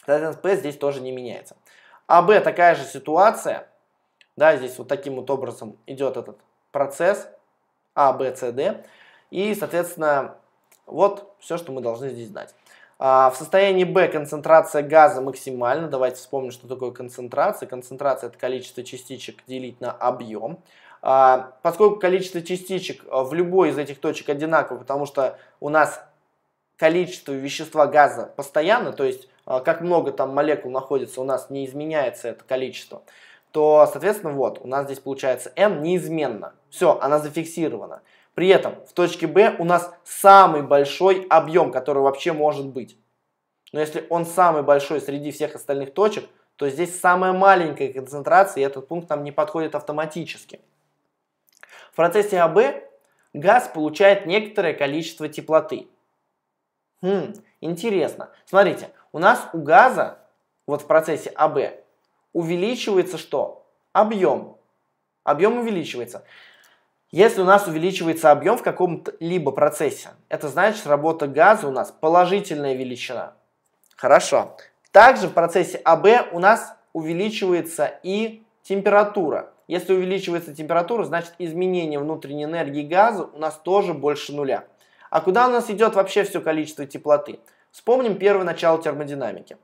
Соответственно, P здесь тоже не меняется. А B такая же ситуация, да, здесь вот таким вот образом идет этот процесс А, Б, С, Д. И, соответственно, вот все, что мы должны здесь знать. А, в состоянии Б концентрация газа максимальна. Давайте вспомним, что такое концентрация. Концентрация – это количество частичек делить на объем. А, поскольку количество частичек в любой из этих точек одинаково, потому что у нас количество вещества газа постоянно, то есть а, как много там молекул находится у нас, не изменяется это количество, то, соответственно, вот, у нас здесь получается n неизменно. Все, она зафиксирована. При этом в точке B у нас самый большой объем, который вообще может быть. Но если он самый большой среди всех остальных точек, то здесь самая маленькая концентрация, и этот пункт нам не подходит автоматически. В процессе АБ газ получает некоторое количество теплоты. Хм, интересно. Смотрите, у нас у газа, вот в процессе АБ, увеличивается что? Объем. Объем увеличивается. Если у нас увеличивается объем в каком-либо процессе, это значит, работа газа у нас положительная величина. Хорошо. Также в процессе АБ у нас увеличивается и температура. Если увеличивается температура, значит изменение внутренней энергии газа у нас тоже больше нуля. А куда у нас идет вообще все количество теплоты? Вспомним первое начало термодинамики.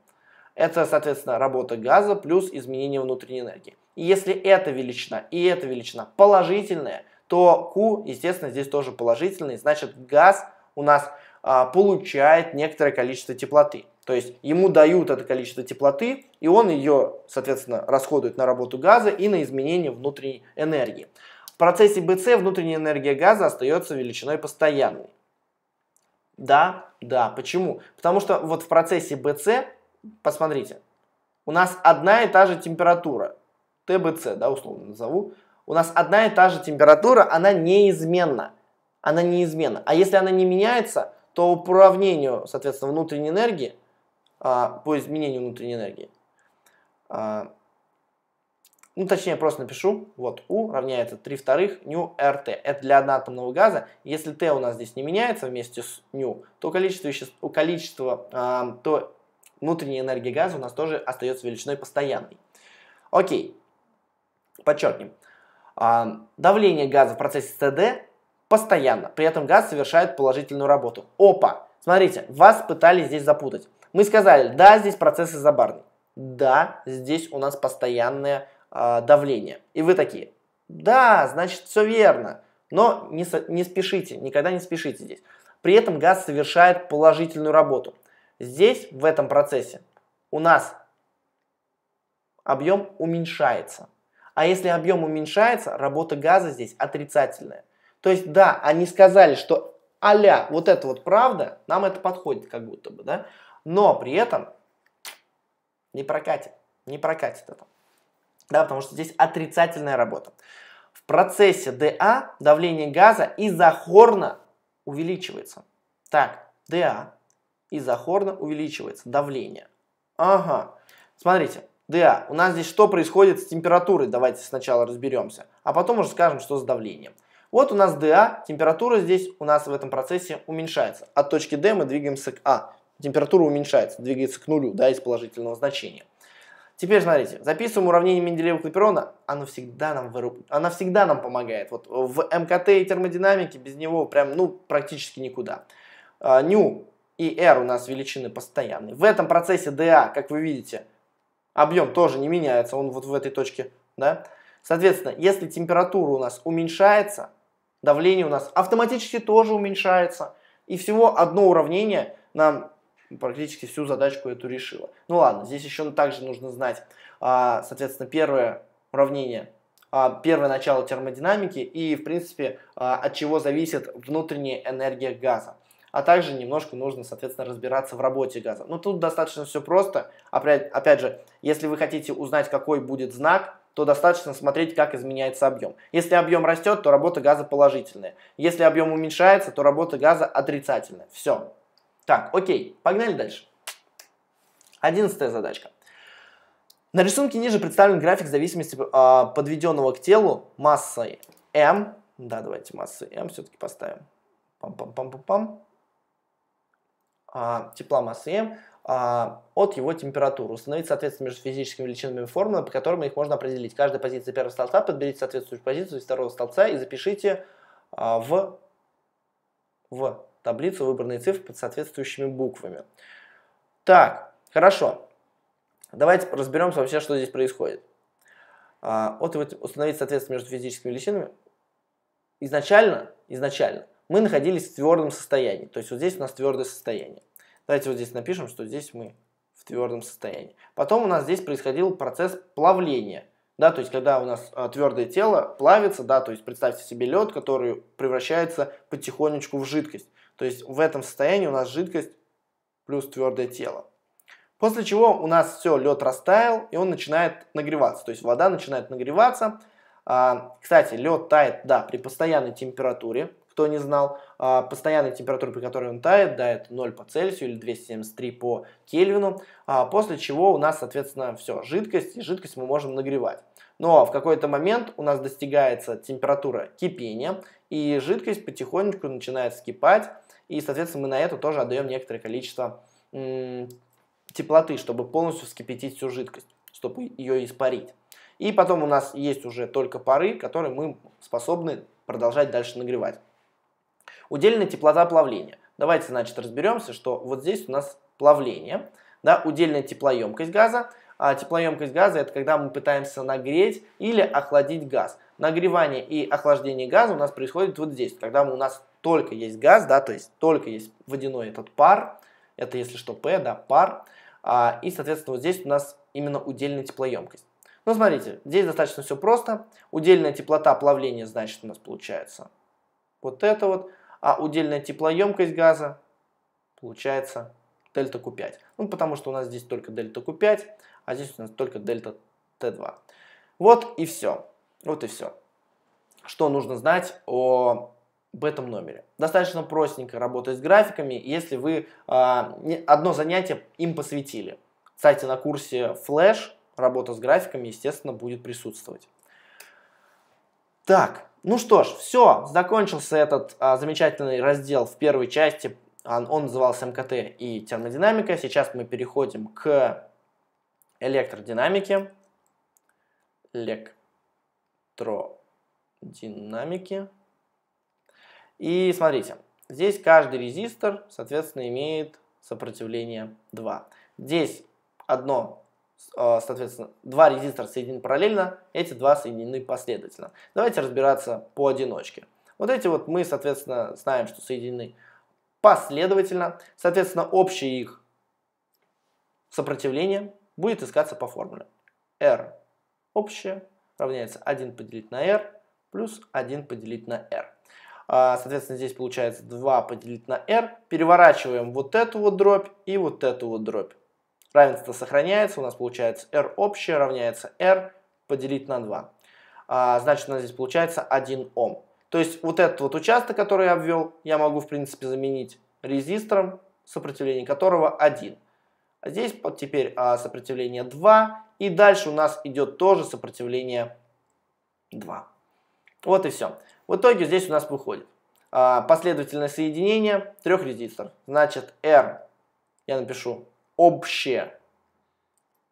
Это, соответственно, работа газа плюс изменение внутренней энергии. И если эта величина и эта величина положительная, то Q, естественно, здесь тоже положительный. Значит, газ у нас а, получает некоторое количество теплоты. То есть ему дают это количество теплоты, и он ее, соответственно, расходует на работу газа и на изменение внутренней энергии. В процессе БЦ внутренняя энергия газа остается величиной постоянной. Да, да. Почему? Потому что вот в процессе БЦ, посмотрите, у нас одна и та же температура. ТБЦ, да, условно назову. У нас одна и та же температура, она неизменна. Она неизменна. А если она не меняется, то по уравнению, соответственно, внутренней энергии, а, по изменению внутренней энергии, а, ну точнее просто напишу, вот U равняется 3 вторых ню РТ. Это для одноатомного газа. Если Т у нас здесь не меняется вместе с ню, то количество, веществ, количество э, то внутренняя энергия газа у нас тоже остается величиной постоянной. Окей, подчеркнем. Э, давление газа в процессе ТД постоянно, при этом газ совершает положительную работу. Опа, смотрите, вас пытались здесь запутать. Мы сказали, да, здесь процесс изобарный. Да, здесь у нас постоянная э, давление. И вы такие, да, значит, все верно, но не, не спешите, никогда не спешите здесь. При этом газ совершает положительную работу. Здесь, в этом процессе, у нас объем уменьшается. А если объем уменьшается, работа газа здесь отрицательная. То есть, да, они сказали, что а вот это вот правда, нам это подходит как будто бы, да? Но при этом не прокатит, не прокатит это да, потому что здесь отрицательная работа. В процессе ДА давление газа изохорно увеличивается. Так, ДА изохорно увеличивается, давление. Ага, смотрите, ДА, у нас здесь что происходит с температурой, давайте сначала разберемся, а потом уже скажем, что с давлением. Вот у нас ДА, температура здесь у нас в этом процессе уменьшается. От точки D мы двигаемся к А. Температура уменьшается, двигается к нулю, да, из положительного значения. Теперь смотрите, записываем уравнение Менделеева-Клапперона, оно всегда нам выруб... оно всегда нам помогает. Вот в МКТ и термодинамике без него прям, ну, практически никуда. А, ню и R у нас величины постоянные. В этом процессе DA, а, как вы видите, объем тоже не меняется, он вот в этой точке, да. Соответственно, если температура у нас уменьшается, давление у нас автоматически тоже уменьшается. И всего одно уравнение нам практически всю задачку эту решила. Ну ладно, здесь еще также нужно знать, а, соответственно, первое уравнение, а, первое начало термодинамики и, в принципе, а, от чего зависит внутренняя энергия газа. А также немножко нужно, соответственно, разбираться в работе газа. Но ну, тут достаточно все просто. Опять, опять же, если вы хотите узнать, какой будет знак, то достаточно смотреть, как изменяется объем. Если объем растет, то работа газа положительная. Если объем уменьшается, то работа газа отрицательная. Все. Так, окей, погнали дальше. Одиннадцатая задачка. На рисунке ниже представлен график зависимости э, подведенного к телу массой m. Да, давайте массы m все-таки поставим. Пам-пам-пам-пам-пам. А, тепла массы m а, от его температуры. Установить соответствие между физическими величинами и формулы, по которым их можно определить. Каждая позиция первого столца подберите соответствующую позицию из второго столца и запишите а, в, в таблицу выбранной цифр под соответствующими буквами. Так, хорошо. Давайте разберемся вообще, что здесь происходит. А, вот установить соответствие между физическими величинами. Изначально, изначально мы находились в твердом состоянии. То есть вот здесь у нас твердое состояние. Давайте вот здесь напишем, что здесь мы в твердом состоянии. Потом у нас здесь происходил процесс плавления. Да, то есть когда у нас а, твердое тело плавится, да, то есть представьте себе лед, который превращается потихонечку в жидкость. То есть в этом состоянии у нас жидкость плюс твердое тело. После чего у нас все, лед растаял, и он начинает нагреваться. То есть вода начинает нагреваться. А, кстати, лед тает, да, при постоянной температуре, кто не знал. А, постоянная температура, при которой он тает, да, это 0 по Цельсию или 273 по Кельвину. А, после чего у нас, соответственно, все, жидкость, и жидкость мы можем нагревать. Но в какой-то момент у нас достигается температура кипения, и жидкость потихонечку начинает скипать, и, соответственно, мы на это тоже отдаем некоторое количество теплоты, чтобы полностью вскипятить всю жидкость, чтобы ее испарить. И потом у нас есть уже только пары, которые мы способны продолжать дальше нагревать. Удельная теплота плавления. Давайте, значит, разберемся, что вот здесь у нас плавление, да, удельная теплоемкость газа. А теплоемкость газа – это когда мы пытаемся нагреть или охладить газ. Нагревание и охлаждение газа у нас происходит вот здесь, когда у нас только есть газ, да, то есть только есть водяной этот пар, это если что P, да, пар, а, и, соответственно, вот здесь у нас именно удельная теплоемкость. Ну, смотрите, здесь достаточно все просто. Удельная теплота плавления, значит, у нас получается вот это вот, а удельная теплоемкость газа получается дельта Q5. Ну, потому что у нас здесь только дельта Q5, а здесь у нас только дельта Т2. Вот и все. Вот и все. Что нужно знать о в этом номере. Достаточно простенько работать с графиками, если вы а, одно занятие им посвятили. Кстати, на курсе Flash работа с графиками, естественно, будет присутствовать. Так, ну что ж, все, закончился этот а, замечательный раздел в первой части. Он, он назывался МКТ и термодинамика. Сейчас мы переходим к электродинамике. Электродинамике. И смотрите, здесь каждый резистор, соответственно, имеет сопротивление 2. Здесь одно, а, соответственно, два резистора соединены параллельно, эти два соединены последовательно. Давайте разбираться по одиночке. Вот эти вот мы, соответственно, знаем, что соединены последовательно. Соответственно, общее их сопротивление будет искаться по формуле. R общее равняется 1 поделить на R плюс 1 поделить на R. А, соответственно, здесь получается 2 поделить на r. Переворачиваем вот эту вот дробь и вот эту вот дробь. Равенство сохраняется. У нас получается r общее равняется r поделить на 2. А, значит, у нас здесь получается 1 Ом. То есть вот этот вот участок, который я обвел, я могу, в принципе, заменить резистором, сопротивление которого 1. А здесь вот теперь а, сопротивление 2. И дальше у нас идет тоже сопротивление 2. Вот и все. В итоге здесь у нас выходит а, последовательное соединение трех резисторов. Значит, R, я напишу общее.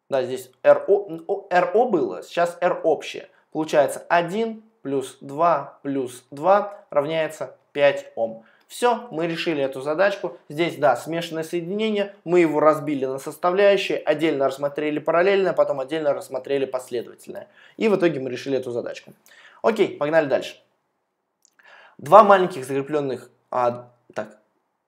Да, здесь RO, RO было, сейчас R общее. Получается 1 плюс 2 плюс 2 равняется 5 Ом. Все, мы решили эту задачку. Здесь, да, смешанное соединение. Мы его разбили на составляющие, отдельно рассмотрели параллельное, потом отдельно рассмотрели последовательное. И в итоге мы решили эту задачку. Окей, погнали дальше. Два маленьких закрепленных, а, так,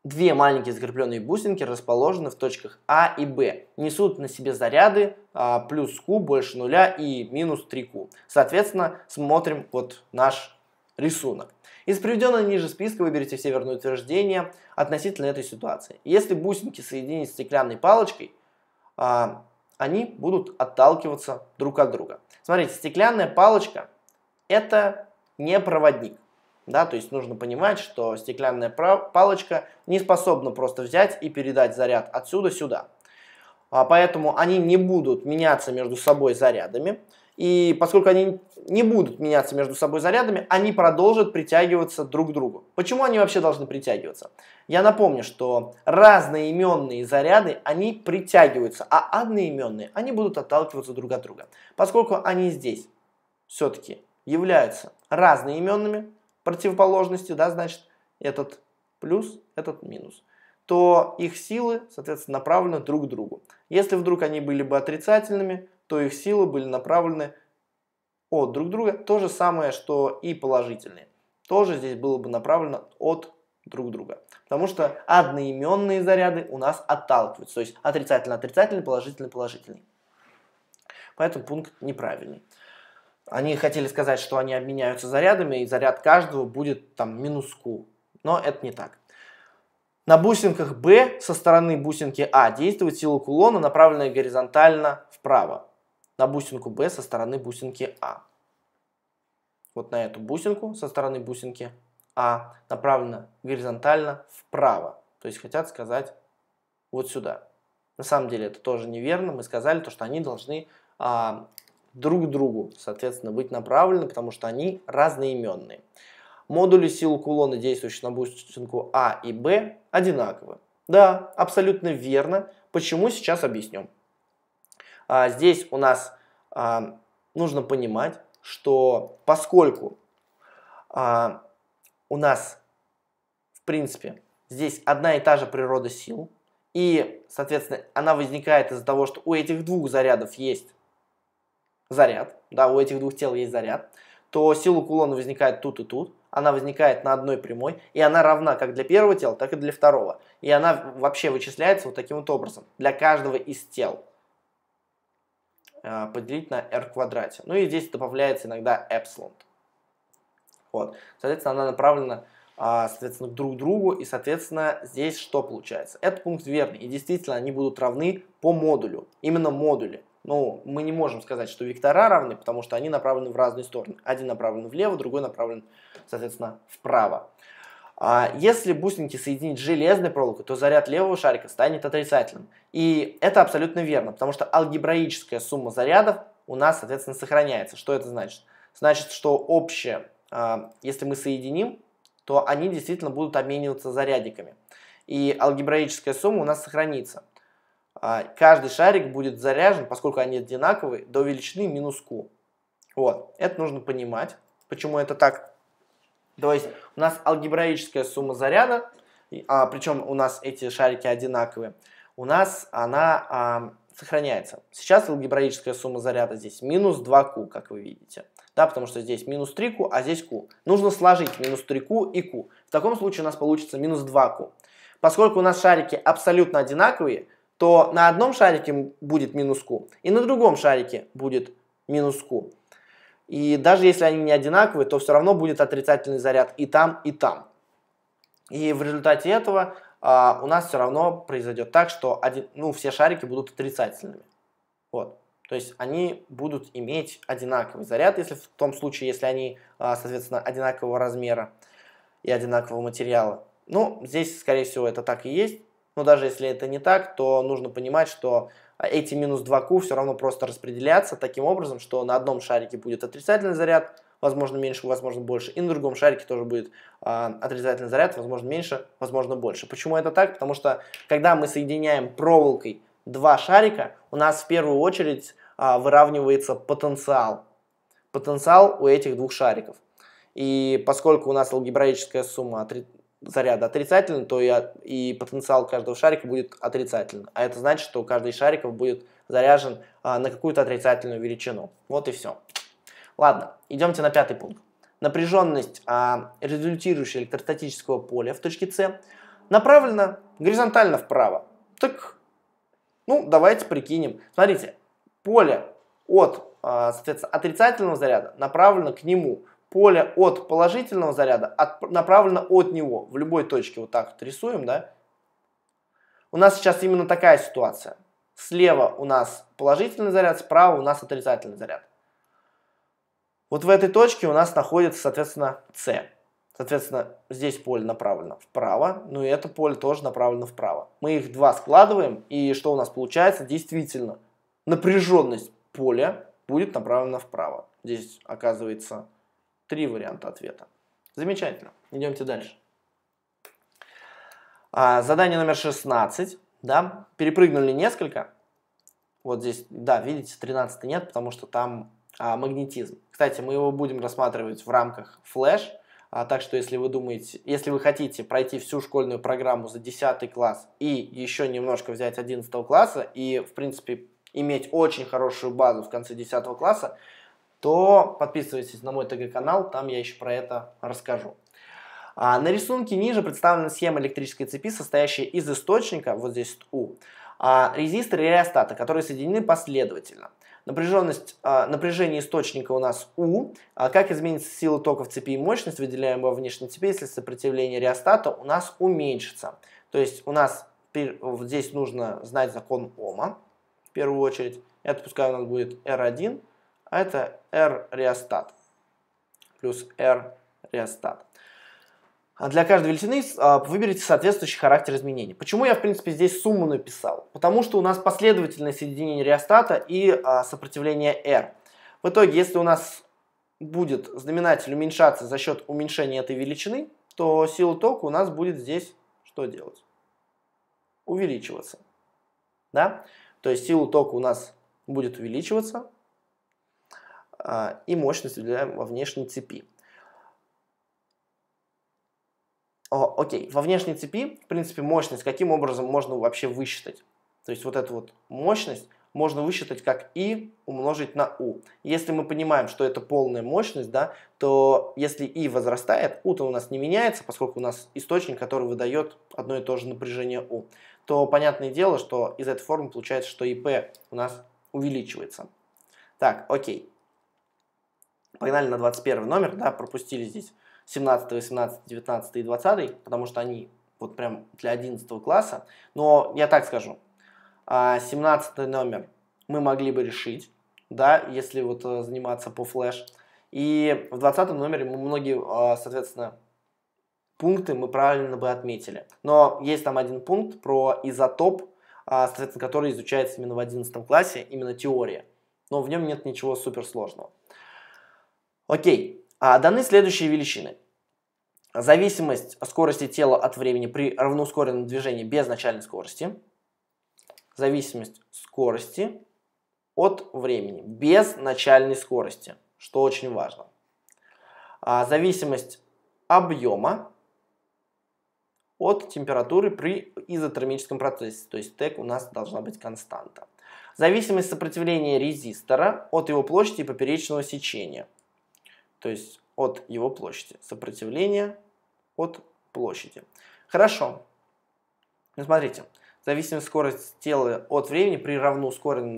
две маленькие закрепленные бусинки расположены в точках А и Б. Несут на себе заряды а, плюс Q больше нуля и минус 3Q. Соответственно, смотрим вот наш рисунок. Из приведенного ниже списка выберите все верные утверждения относительно этой ситуации. Если бусинки соединить стеклянной палочкой, а, они будут отталкиваться друг от друга. Смотрите, стеклянная палочка – это не проводник. Да, то есть нужно понимать, что стеклянная палочка не способна просто взять и передать заряд отсюда сюда. А поэтому они не будут меняться между собой зарядами. И поскольку они не будут меняться между собой зарядами, они продолжат притягиваться друг к другу. Почему они вообще должны притягиваться? Я напомню, что разноименные заряды, они притягиваются, а одноименные, они будут отталкиваться друг от друга. Поскольку они здесь все-таки являются разноименными, противоположностью, да, значит, этот плюс, этот минус, то их силы, соответственно, направлены друг к другу. Если вдруг они были бы отрицательными, то их силы были направлены от друг друга. То же самое, что и положительные. Тоже здесь было бы направлено от друг друга. Потому что одноименные заряды у нас отталкиваются. То есть отрицательно-отрицательный, положительно положительный Поэтому пункт неправильный. Они хотели сказать, что они обменяются зарядами, и заряд каждого будет там минус Q. Но это не так. На бусинках B со стороны бусинки А действует сила кулона, направленная горизонтально вправо. На бусинку B со стороны бусинки А. Вот на эту бусинку со стороны бусинки А направлена горизонтально вправо. То есть хотят сказать вот сюда. На самом деле это тоже неверно. Мы сказали, то, что они должны а, друг другу, соответственно, быть направлены, потому что они разноименные. Модули сил кулона, действующих на бусинку А и Б, одинаковы. Да, абсолютно верно. Почему, сейчас объясню. А, здесь у нас а, нужно понимать, что поскольку а, у нас, в принципе, здесь одна и та же природа сил, и, соответственно, она возникает из-за того, что у этих двух зарядов есть заряд, да, у этих двух тел есть заряд, то сила кулона возникает тут и тут, она возникает на одной прямой, и она равна как для первого тела, так и для второго. И она вообще вычисляется вот таким вот образом, для каждого из тел. Э, поделить на r в квадрате. Ну и здесь добавляется иногда эпсилон. Вот. Соответственно, она направлена а, соответственно, друг к другу, и, соответственно, здесь что получается? Этот пункт верный, и действительно они будут равны по модулю, именно модули ну, мы не можем сказать, что вектора равны, потому что они направлены в разные стороны. Один направлен влево, другой направлен, соответственно, вправо. А если бусинки соединить с железной проволокой, то заряд левого шарика станет отрицательным. И это абсолютно верно, потому что алгебраическая сумма зарядов у нас, соответственно, сохраняется. Что это значит? Значит, что общее, а, если мы соединим, то они действительно будут обмениваться зарядиками. И алгебраическая сумма у нас сохранится. А каждый шарик будет заряжен, поскольку они одинаковые, до величины минус Q. Вот, это нужно понимать, почему это так. То есть у нас алгебраическая сумма заряда, а, причем у нас эти шарики одинаковые, у нас она а, сохраняется. Сейчас алгебраическая сумма заряда здесь минус 2Q, как вы видите. Да, потому что здесь минус 3Q, а здесь Q. Нужно сложить минус 3Q и Q. В таком случае у нас получится минус 2Q. Поскольку у нас шарики абсолютно одинаковые, то на одном шарике будет минус Q, и на другом шарике будет минус Q. И даже если они не одинаковые, то все равно будет отрицательный заряд и там, и там. И в результате этого а, у нас все равно произойдет так, что один, ну, все шарики будут отрицательными. Вот. То есть они будут иметь одинаковый заряд, если в том случае, если они, а, соответственно, одинакового размера и одинакового материала. Ну, здесь, скорее всего, это так и есть. Но даже если это не так, то нужно понимать, что а, эти минус 2Q все равно просто распределятся таким образом, что на одном шарике будет отрицательный заряд, возможно меньше, возможно больше, и на другом шарике тоже будет э, отрицательный заряд, возможно меньше, возможно больше. Почему это так? Потому что когда мы соединяем проволокой два шарика, у нас в первую очередь э, выравнивается потенциал. Потенциал у этих двух шариков. И поскольку у нас алгебраическая сумма заряда отрицательный, то и, и потенциал каждого шарика будет отрицательным. А это значит, что каждый из шариков будет заряжен а, на какую-то отрицательную величину. Вот и все. Ладно, идемте на пятый пункт. Напряженность а, результирующего электростатического поля в точке С направлена горизонтально вправо. Так, ну, давайте прикинем. Смотрите, поле от, а, соответственно, отрицательного заряда направлено к нему – поле от положительного заряда от, направлено от него в любой точке. Вот так вот рисуем, да? У нас сейчас именно такая ситуация. Слева у нас положительный заряд, справа у нас отрицательный заряд. Вот в этой точке у нас находится, соответственно, С. Соответственно, здесь поле направлено вправо, ну и это поле тоже направлено вправо. Мы их два складываем, и что у нас получается? Действительно, напряженность поля будет направлена вправо. Здесь оказывается Три варианта ответа. Замечательно. Идемте дальше. А, задание номер 16. Да? Перепрыгнули несколько. Вот здесь, да, видите, 13 нет, потому что там а, магнетизм. Кстати, мы его будем рассматривать в рамках флэш, А, так что, если вы думаете, если вы хотите пройти всю школьную программу за 10 класс и еще немножко взять 11 класса и, в принципе, иметь очень хорошую базу в конце 10 класса, то подписывайтесь на мой ТГ-канал, там я еще про это расскажу. А на рисунке ниже представлена схема электрической цепи, состоящая из источника, вот здесь У, а, резистора и реостата, которые соединены последовательно. Напряженность, а, напряжение источника у нас У, а как изменится сила тока в цепи и мощность, выделяемая во внешней цепи, если сопротивление реостата у нас уменьшится. То есть у нас здесь нужно знать закон Ома в первую очередь. Это пускай у нас будет R1 это R-реостат плюс R-реостат. А для каждой величины а, выберите соответствующий характер изменений. Почему я, в принципе, здесь сумму написал? Потому что у нас последовательное соединение реостата и а, сопротивление R. В итоге, если у нас будет знаменатель уменьшаться за счет уменьшения этой величины, то сила тока у нас будет здесь что делать? Увеличиваться. Да? То есть сила тока у нас будет увеличиваться, а, и мощность выделяем во внешней цепи. О, окей, во внешней цепи, в принципе, мощность каким образом можно вообще высчитать? То есть вот эту вот мощность можно высчитать как и умножить на u. Если мы понимаем, что это полная мощность, да, то если и возрастает, u то у нас не меняется, поскольку у нас источник, который выдает одно и то же напряжение u, то понятное дело, что из этой формы получается, что ИП у нас увеличивается. Так, окей погнали на 21 номер, да, пропустили здесь 17, 18, 19 и 20, потому что они вот прям для 11 класса. Но я так скажу, 17 а, номер мы могли бы решить, да, если вот э, заниматься по флеш. И в 20 номере мы многие, а, соответственно, пункты мы правильно бы отметили. Но есть там один пункт про изотоп, а, соответственно, который изучается именно в 11 классе, именно теория. Но в нем нет ничего суперсложного. Окей, а даны следующие величины. Зависимость скорости тела от времени при равноускоренном движении без начальной скорости. Зависимость скорости от времени без начальной скорости, что очень важно. А зависимость объема от температуры при изотермическом процессе, то есть Т у нас должна быть константа. Зависимость сопротивления резистора от его площади и поперечного сечения. То есть от его площади. Сопротивление от площади. Хорошо. Ну, смотрите. Зависимость скорости тела от времени при равну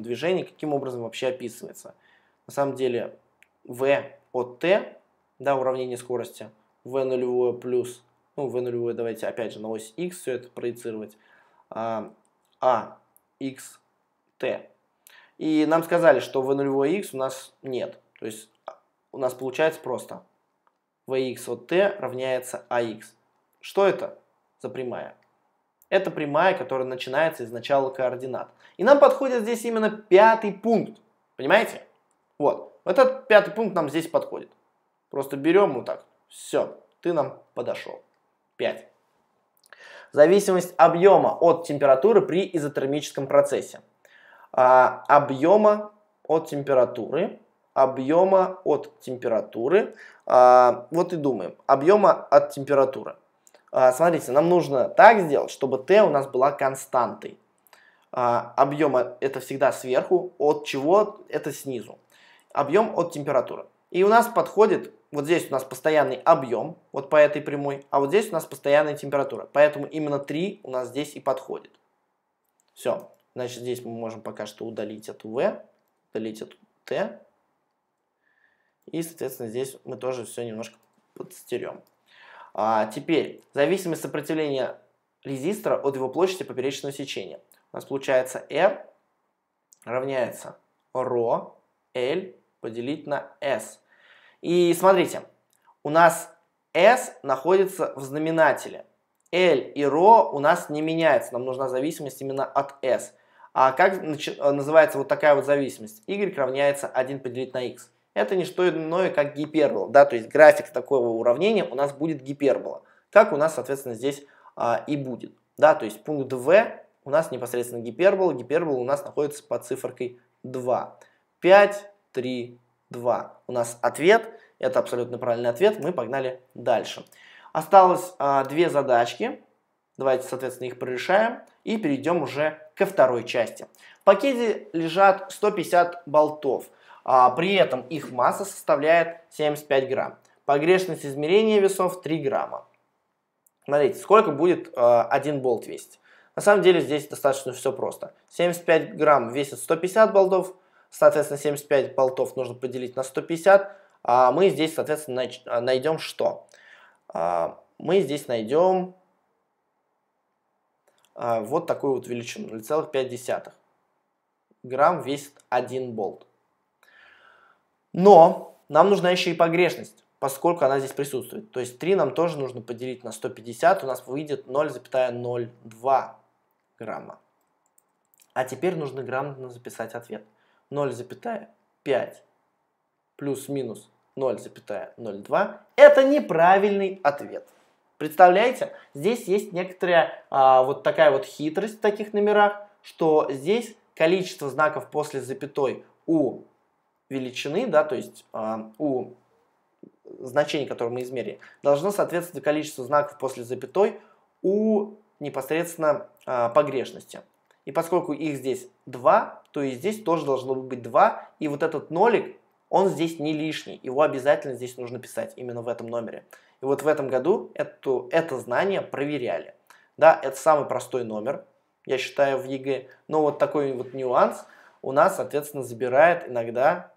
движении каким образом вообще описывается? На самом деле v от t, да, уравнение скорости, v нулевое плюс, ну, v нулевое давайте опять же на ось x все это проецировать, а, а x, t. И нам сказали, что v нулевое x у нас нет. То есть у нас получается просто Vx от t равняется Ax. Что это за прямая? Это прямая, которая начинается из начала координат. И нам подходит здесь именно пятый пункт. Понимаете? Вот. Этот пятый пункт нам здесь подходит. Просто берем вот так. Все, ты нам подошел. 5. Зависимость объема от температуры при изотермическом процессе. А, объема от температуры объема от температуры. А, вот и думаем, объема от температуры. А, смотрите, нам нужно так сделать, чтобы t у нас была константой. А, объема это всегда сверху, от чего это снизу. Объем от температуры. И у нас подходит, вот здесь у нас постоянный объем, вот по этой прямой, а вот здесь у нас постоянная температура. Поэтому именно 3 у нас здесь и подходит. Все. Значит, здесь мы можем пока что удалить эту v, удалить эту t. И, соответственно, здесь мы тоже все немножко подстерем. А, теперь, зависимость сопротивления резистора от его площади поперечного сечения. У нас получается R равняется ро L поделить на S. И смотрите, у нас S находится в знаменателе. L и ро у нас не меняется, нам нужна зависимость именно от S. А как называется вот такая вот зависимость? Y равняется 1 поделить на X это не что иное, как гипербола. Да? То есть график такого уравнения у нас будет гипербола, как у нас, соответственно, здесь а, и будет. Да? То есть пункт В у нас непосредственно гипербола, гипербола у нас находится под цифркой 2. 5, 3, 2. У нас ответ, это абсолютно правильный ответ, мы погнали дальше. Осталось а, две задачки, давайте, соответственно, их прорешаем и перейдем уже ко второй части. В пакете лежат 150 болтов. А, при этом их масса составляет 75 грамм. Погрешность измерения весов 3 грамма. Смотрите, сколько будет э, один болт весить. На самом деле здесь достаточно все просто. 75 грамм весит 150 болтов, соответственно 75 болтов нужно поделить на 150, а мы здесь, соответственно, э, найдем что? А, мы здесь найдем э, вот такую вот величину, 0,5. Грамм весит один болт. Но нам нужна еще и погрешность, поскольку она здесь присутствует. То есть 3 нам тоже нужно поделить на 150, у нас выйдет 0,02 грамма. А теперь нужно грамотно записать ответ. 0,5 плюс-минус 0,02 это неправильный ответ. Представляете? Здесь есть некоторая а, вот такая вот хитрость в таких номерах, что здесь количество знаков после запятой у величины, да, то есть э, у значений, которые мы измерили, должно соответствовать количеству знаков после запятой у непосредственно э, погрешности. И поскольку их здесь 2, то и здесь тоже должно быть 2. И вот этот нолик, он здесь не лишний. Его обязательно здесь нужно писать, именно в этом номере. И вот в этом году эту, это знание проверяли. Да, это самый простой номер, я считаю, в ЕГЭ. Но вот такой вот нюанс у нас, соответственно, забирает иногда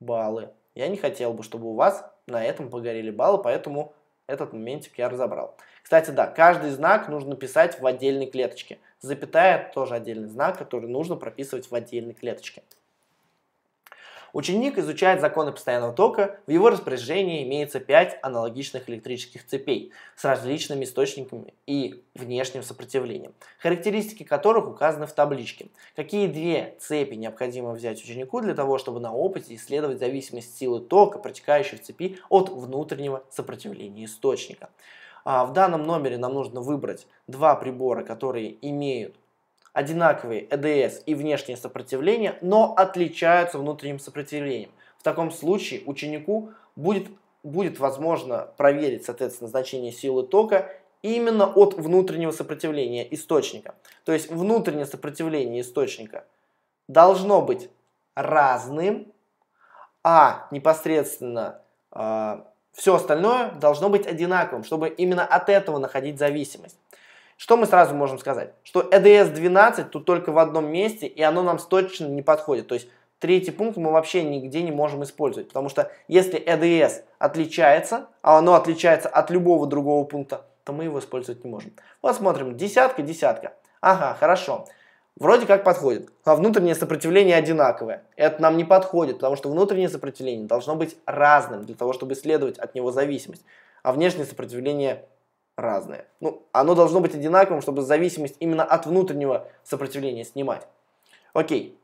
баллы. Я не хотел бы, чтобы у вас на этом погорели баллы, поэтому этот моментик я разобрал. Кстати, да, каждый знак нужно писать в отдельной клеточке. Запятая тоже отдельный знак, который нужно прописывать в отдельной клеточке. Ученик изучает законы постоянного тока, в его распоряжении имеется 5 аналогичных электрических цепей с различными источниками и внешним сопротивлением, характеристики которых указаны в табличке. Какие две цепи необходимо взять ученику для того, чтобы на опыте исследовать зависимость силы тока, протекающей в цепи, от внутреннего сопротивления источника. А, в данном номере нам нужно выбрать два прибора, которые имеют одинаковые ЭДС и внешнее сопротивление, но отличаются внутренним сопротивлением. В таком случае ученику будет, будет возможно проверить, соответственно, значение силы тока именно от внутреннего сопротивления источника. То есть внутреннее сопротивление источника должно быть разным, а непосредственно э, а, все остальное должно быть одинаковым, чтобы именно от этого находить зависимость. Что мы сразу можем сказать? Что EDS 12 тут только в одном месте, и оно нам точно не подходит. То есть третий пункт мы вообще нигде не можем использовать, потому что если EDS отличается, а оно отличается от любого другого пункта, то мы его использовать не можем. Вот смотрим, десятка, десятка. Ага, хорошо. Вроде как подходит, а внутреннее сопротивление одинаковое. Это нам не подходит, потому что внутреннее сопротивление должно быть разным для того, чтобы исследовать от него зависимость, а внешнее сопротивление разное. Ну, оно должно быть одинаковым, чтобы зависимость именно от внутреннего сопротивления снимать. Окей.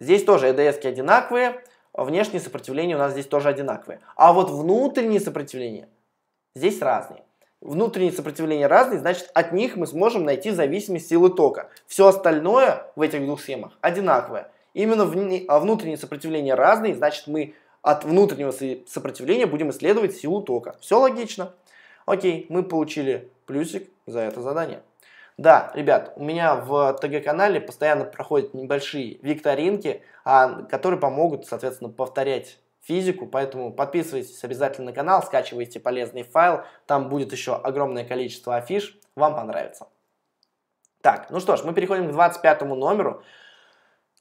Здесь тоже ЭДСки одинаковые, внешние сопротивления у нас здесь тоже одинаковые. А вот внутренние сопротивления здесь разные. Внутренние сопротивления разные, значит от них мы сможем найти зависимость силы тока. Все остальное в этих двух схемах одинаковое. Именно вне, а внутренние сопротивления разные, значит мы от внутреннего сопротивления будем исследовать силу тока. Все логично. Окей, мы получили плюсик за это задание. Да, ребят, у меня в ТГ-канале постоянно проходят небольшие викторинки, а, которые помогут, соответственно, повторять физику, поэтому подписывайтесь обязательно на канал, скачивайте полезный файл, там будет еще огромное количество афиш, вам понравится. Так, ну что ж, мы переходим к 25 номеру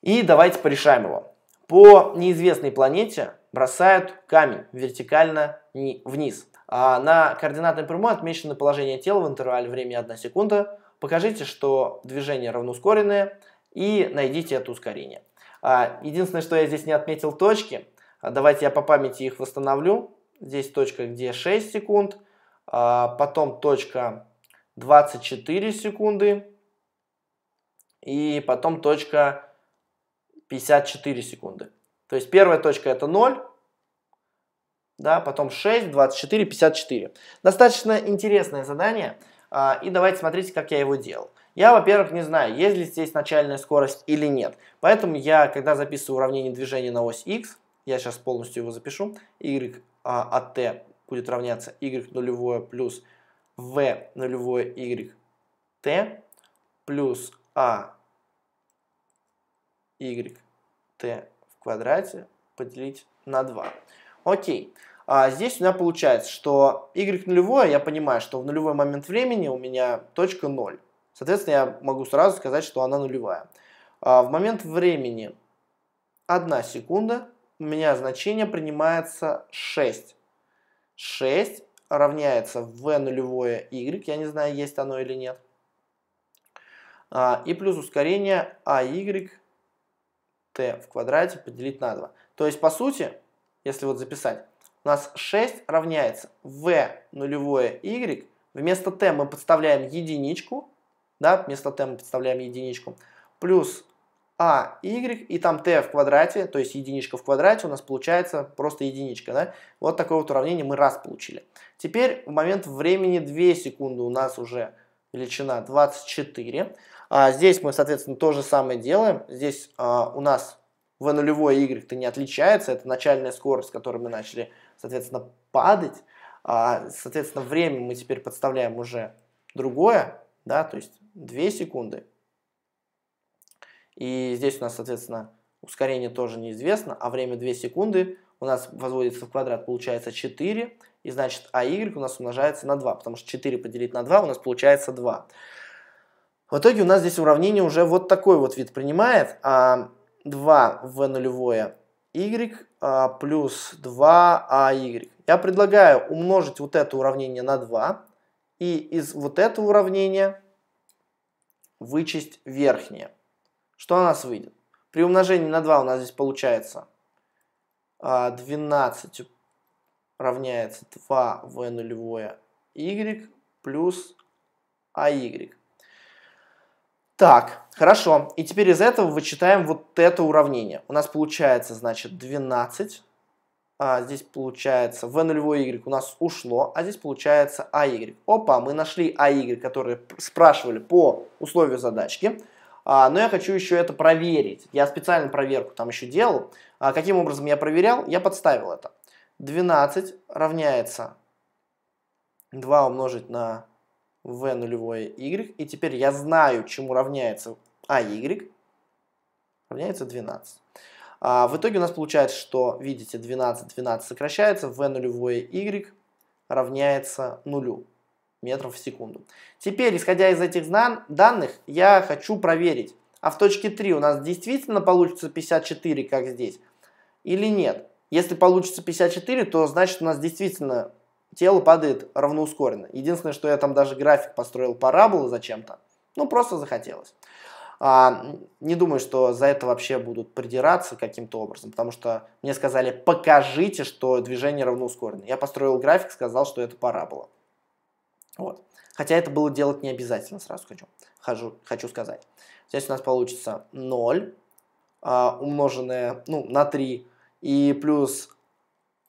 и давайте порешаем его. По неизвестной планете бросают камень вертикально вниз. А на координатной прямой отмечено положение тела в интервале времени 1 секунда. Покажите, что движение равноускоренное и найдите это ускорение. А, единственное, что я здесь не отметил точки. А, давайте я по памяти их восстановлю. Здесь точка, где 6 секунд. А, потом точка 24 секунды. И потом точка 54 секунды. То есть первая точка это 0, да, потом 6, 24, 54. Достаточно интересное задание, а, и давайте смотрите, как я его делал. Я, во-первых, не знаю, есть ли здесь начальная скорость или нет. Поэтому я, когда записываю уравнение движения на ось x, я сейчас полностью его запишу, y а, от t будет равняться y нулевое плюс v нулевое y t плюс a y yt в квадрате поделить на 2. Окей. А здесь у меня получается, что y нулевое, я понимаю, что в нулевой момент времени у меня точка 0. Соответственно, я могу сразу сказать, что она нулевая. А в момент времени 1 секунда у меня значение принимается 6. 6 равняется v нулевое y, я не знаю, есть оно или нет. А, и плюс ускорение ay а t в квадрате поделить на 2. То есть, по сути, если вот записать, у нас 6 равняется v нулевое y, вместо t мы подставляем единичку, да, вместо t мы подставляем единичку, плюс а, y, и там t в квадрате, то есть единичка в квадрате у нас получается просто единичка. Да? Вот такое вот уравнение мы раз получили. Теперь в момент времени 2 секунды у нас уже величина 24. А здесь мы, соответственно, то же самое делаем. Здесь а, у нас в нулевой y-то не отличается, это начальная скорость, с которой мы начали, соответственно, падать. А, соответственно, время мы теперь подставляем уже другое, да, то есть 2 секунды. И здесь у нас, соответственно, ускорение тоже неизвестно, а время 2 секунды у нас возводится в квадрат, получается 4, и значит, а y у нас умножается на 2, потому что 4 поделить на 2 у нас получается 2. В итоге у нас здесь уравнение уже вот такой вот вид принимает. 2 а, в нулевое y а, плюс 2ay. А Я предлагаю умножить вот это уравнение на 2 и из вот этого уравнения вычесть верхнее. Что у нас выйдет? При умножении на 2 у нас здесь получается 12 равняется 2 в нулевое y плюс ay. Так, хорошо. И теперь из этого вычитаем вот это уравнение. У нас получается, значит, 12. А здесь получается v нулевой y у нас ушло, а здесь получается ay. А Опа, мы нашли ay, а которые спрашивали по условию задачки. А, но я хочу еще это проверить. Я специально проверку там еще делал. А, каким образом я проверял? Я подставил это. 12 равняется 2 умножить на v нулевое y. И теперь я знаю, чему равняется ay, а равняется 12. А в итоге у нас получается, что, видите, 12, 12 сокращается, v нулевое y равняется нулю метров в секунду. Теперь, исходя из этих данных, я хочу проверить, а в точке 3 у нас действительно получится 54, как здесь, или нет. Если получится 54, то значит у нас действительно тело падает равноускоренно. Единственное, что я там даже график построил параболу зачем-то, ну просто захотелось. А, не думаю, что за это вообще будут придираться каким-то образом, потому что мне сказали, покажите, что движение равноускорено. Я построил график, сказал, что это парабола. Вот. Хотя это было делать не обязательно, сразу хочу, хочу, хочу сказать. Здесь у нас получится 0 а, умноженное ну, на 3 и плюс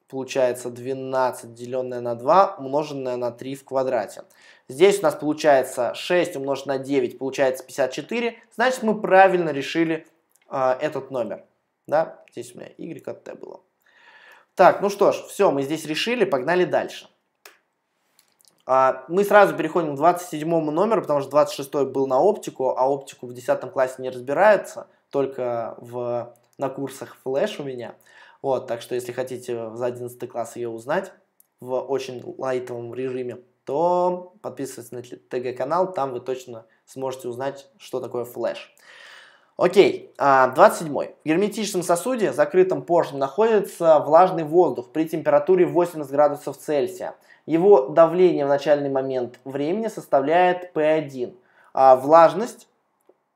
получается 12 деленное на 2 умноженное на 3 в квадрате. Здесь у нас получается 6 умножить на 9 получается 54. Значит, мы правильно решили э, этот номер. Да? Здесь у меня y от t было. Так, ну что ж, все, мы здесь решили, погнали дальше. А, мы сразу переходим к 27 номеру, потому что 26 был на оптику, а оптику в 10 классе не разбирается, только в, на курсах флэш у меня. Вот, так что если хотите за 11 класс ее узнать в очень лайтовом режиме, то подписывайтесь на ТГ-канал, там вы точно сможете узнать, что такое флэш. Окей, 27. А, в герметичном сосуде, закрытом поршнем, находится влажный воздух при температуре 80 градусов Цельсия. Его давление в начальный момент времени составляет P1. А влажность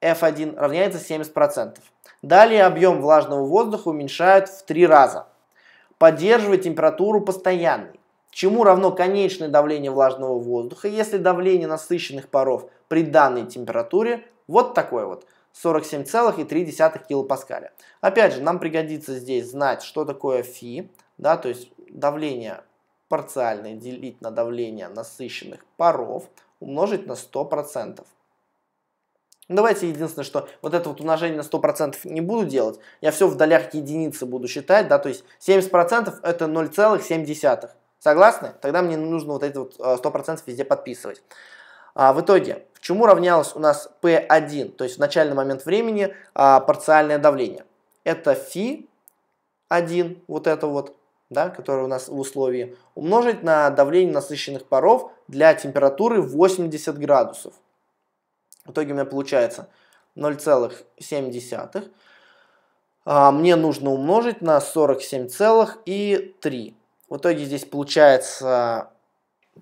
F1 равняется 70%. Далее объем влажного воздуха уменьшают в 3 раза. Поддерживая температуру постоянной, чему равно конечное давление влажного воздуха, если давление насыщенных паров при данной температуре вот такое вот. 47,3 килопаскаля. Опять же, нам пригодится здесь знать, что такое фи, да, то есть давление парциальное делить на давление насыщенных паров, умножить на 100%. Ну, давайте единственное, что вот это вот умножение на 100% не буду делать. Я все в долях единицы буду считать, да, то есть 70% это 0,7. Согласны? Тогда мне нужно вот эти вот 100% э, везде подписывать. А, в итоге, к чему равнялось у нас P1, то есть в начальный момент времени а, парциальное давление? Это φ1, вот это вот, да, которое у нас в условии, умножить на давление насыщенных паров для температуры 80 градусов. В итоге у меня получается 0,7. А мне нужно умножить на 47,3. В итоге здесь получается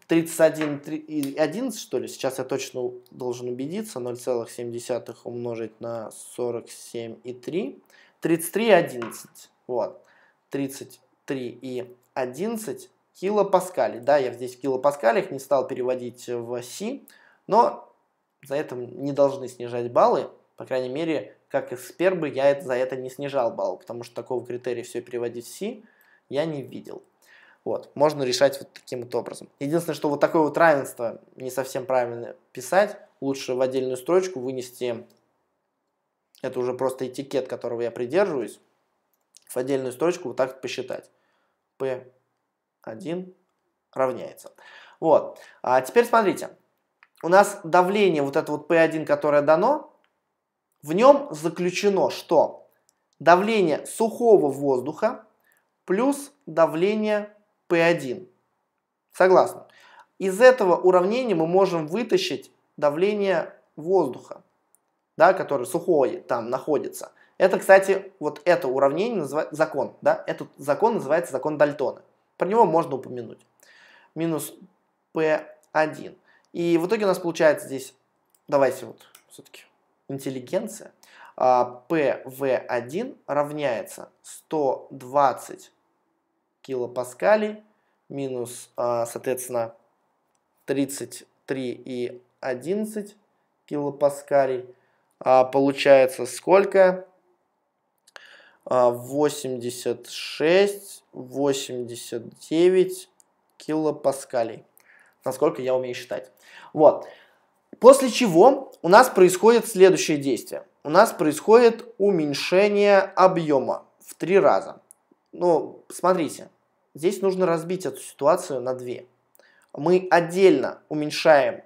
31,11, что ли? Сейчас я точно должен убедиться. 0,7 умножить на 47,3. 33,11. Вот. 33,11 килопаскалей. Да, я здесь в килопаскалях не стал переводить в си, но за это не должны снижать баллы, по крайней мере, как эксперт бы я за это не снижал баллы, потому что такого критерия все переводить в C я не видел. Вот, можно решать вот таким вот образом. Единственное, что вот такое вот равенство не совсем правильно писать, лучше в отдельную строчку вынести, это уже просто этикет, которого я придерживаюсь, в отдельную строчку вот так посчитать. P1 равняется. Вот, а теперь смотрите, у нас давление, вот это вот P1, которое дано, в нем заключено, что давление сухого воздуха плюс давление P1. Согласны? Из этого уравнения мы можем вытащить давление воздуха, да, который сухое там находится. Это, кстати, вот это уравнение называется закон. Да? Этот закон называется закон Дальтона. Про него можно упомянуть. Минус P1 и в итоге у нас получается здесь, давайте вот все-таки интеллигенция, а, PV1 равняется 120 килопаскалей минус, а, соответственно, 33 и 11 килопаскалей. А, получается сколько? 86, 89 килопаскалей насколько я умею считать. Вот. После чего у нас происходит следующее действие. У нас происходит уменьшение объема в три раза. Ну, смотрите, здесь нужно разбить эту ситуацию на две. Мы отдельно уменьшаем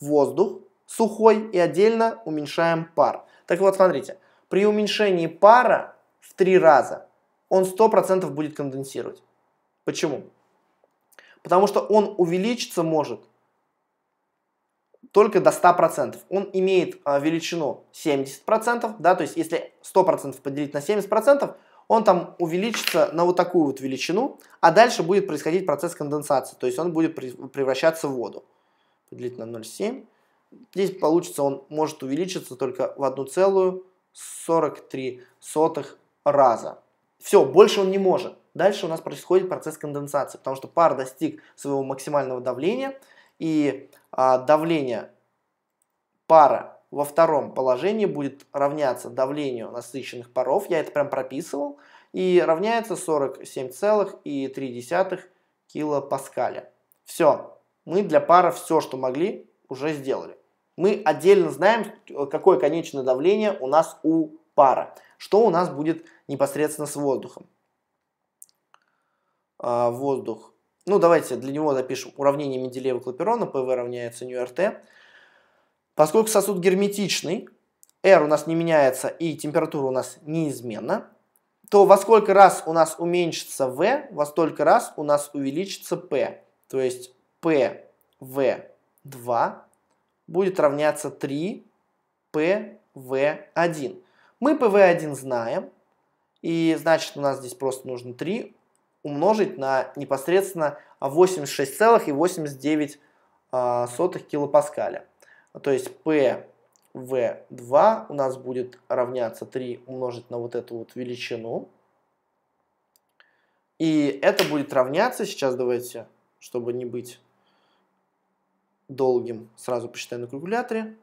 воздух сухой и отдельно уменьшаем пар. Так вот, смотрите, при уменьшении пара в три раза он 100% будет конденсировать. Почему? Потому что он увеличиться может только до 100%. Он имеет а, величину 70%, да, то есть если 100% поделить на 70%, он там увеличится на вот такую вот величину, а дальше будет происходить процесс конденсации, то есть он будет превращаться в воду. Поделить на 0,7. Здесь получится, он может увеличиться только в 1,43 раза. Все, больше он не может дальше у нас происходит процесс конденсации, потому что пар достиг своего максимального давления, и а, давление пара во втором положении будет равняться давлению насыщенных паров, я это прям прописывал, и равняется 47,3 килопаскаля. Все, мы для пара все, что могли, уже сделали. Мы отдельно знаем, какое конечное давление у нас у пара, что у нас будет непосредственно с воздухом. А, воздух. Ну, давайте для него запишем уравнение Менделеева-Клаперона, ПВ равняется ню Поскольку сосуд герметичный, R у нас не меняется и температура у нас неизменна, то во сколько раз у нас уменьшится V, во столько раз у нас увеличится P. То есть PV2 будет равняться 3 PV1. Мы PV1 знаем, и значит у нас здесь просто нужно 3 умножить на непосредственно 86,89 а, килопаскаля. То есть P V2 у нас будет равняться 3 умножить на вот эту вот величину. И это будет равняться, сейчас давайте, чтобы не быть долгим, сразу посчитаем на калькуляторе.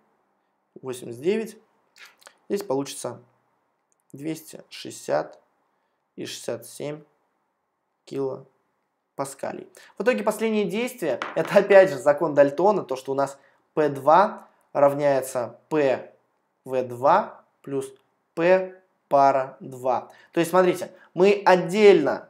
89. Здесь получится 260 и 67 кило паскалей. В итоге последнее действие, это опять же закон Дальтона, то, что у нас P2 равняется PV2 плюс P пара 2. То есть, смотрите, мы отдельно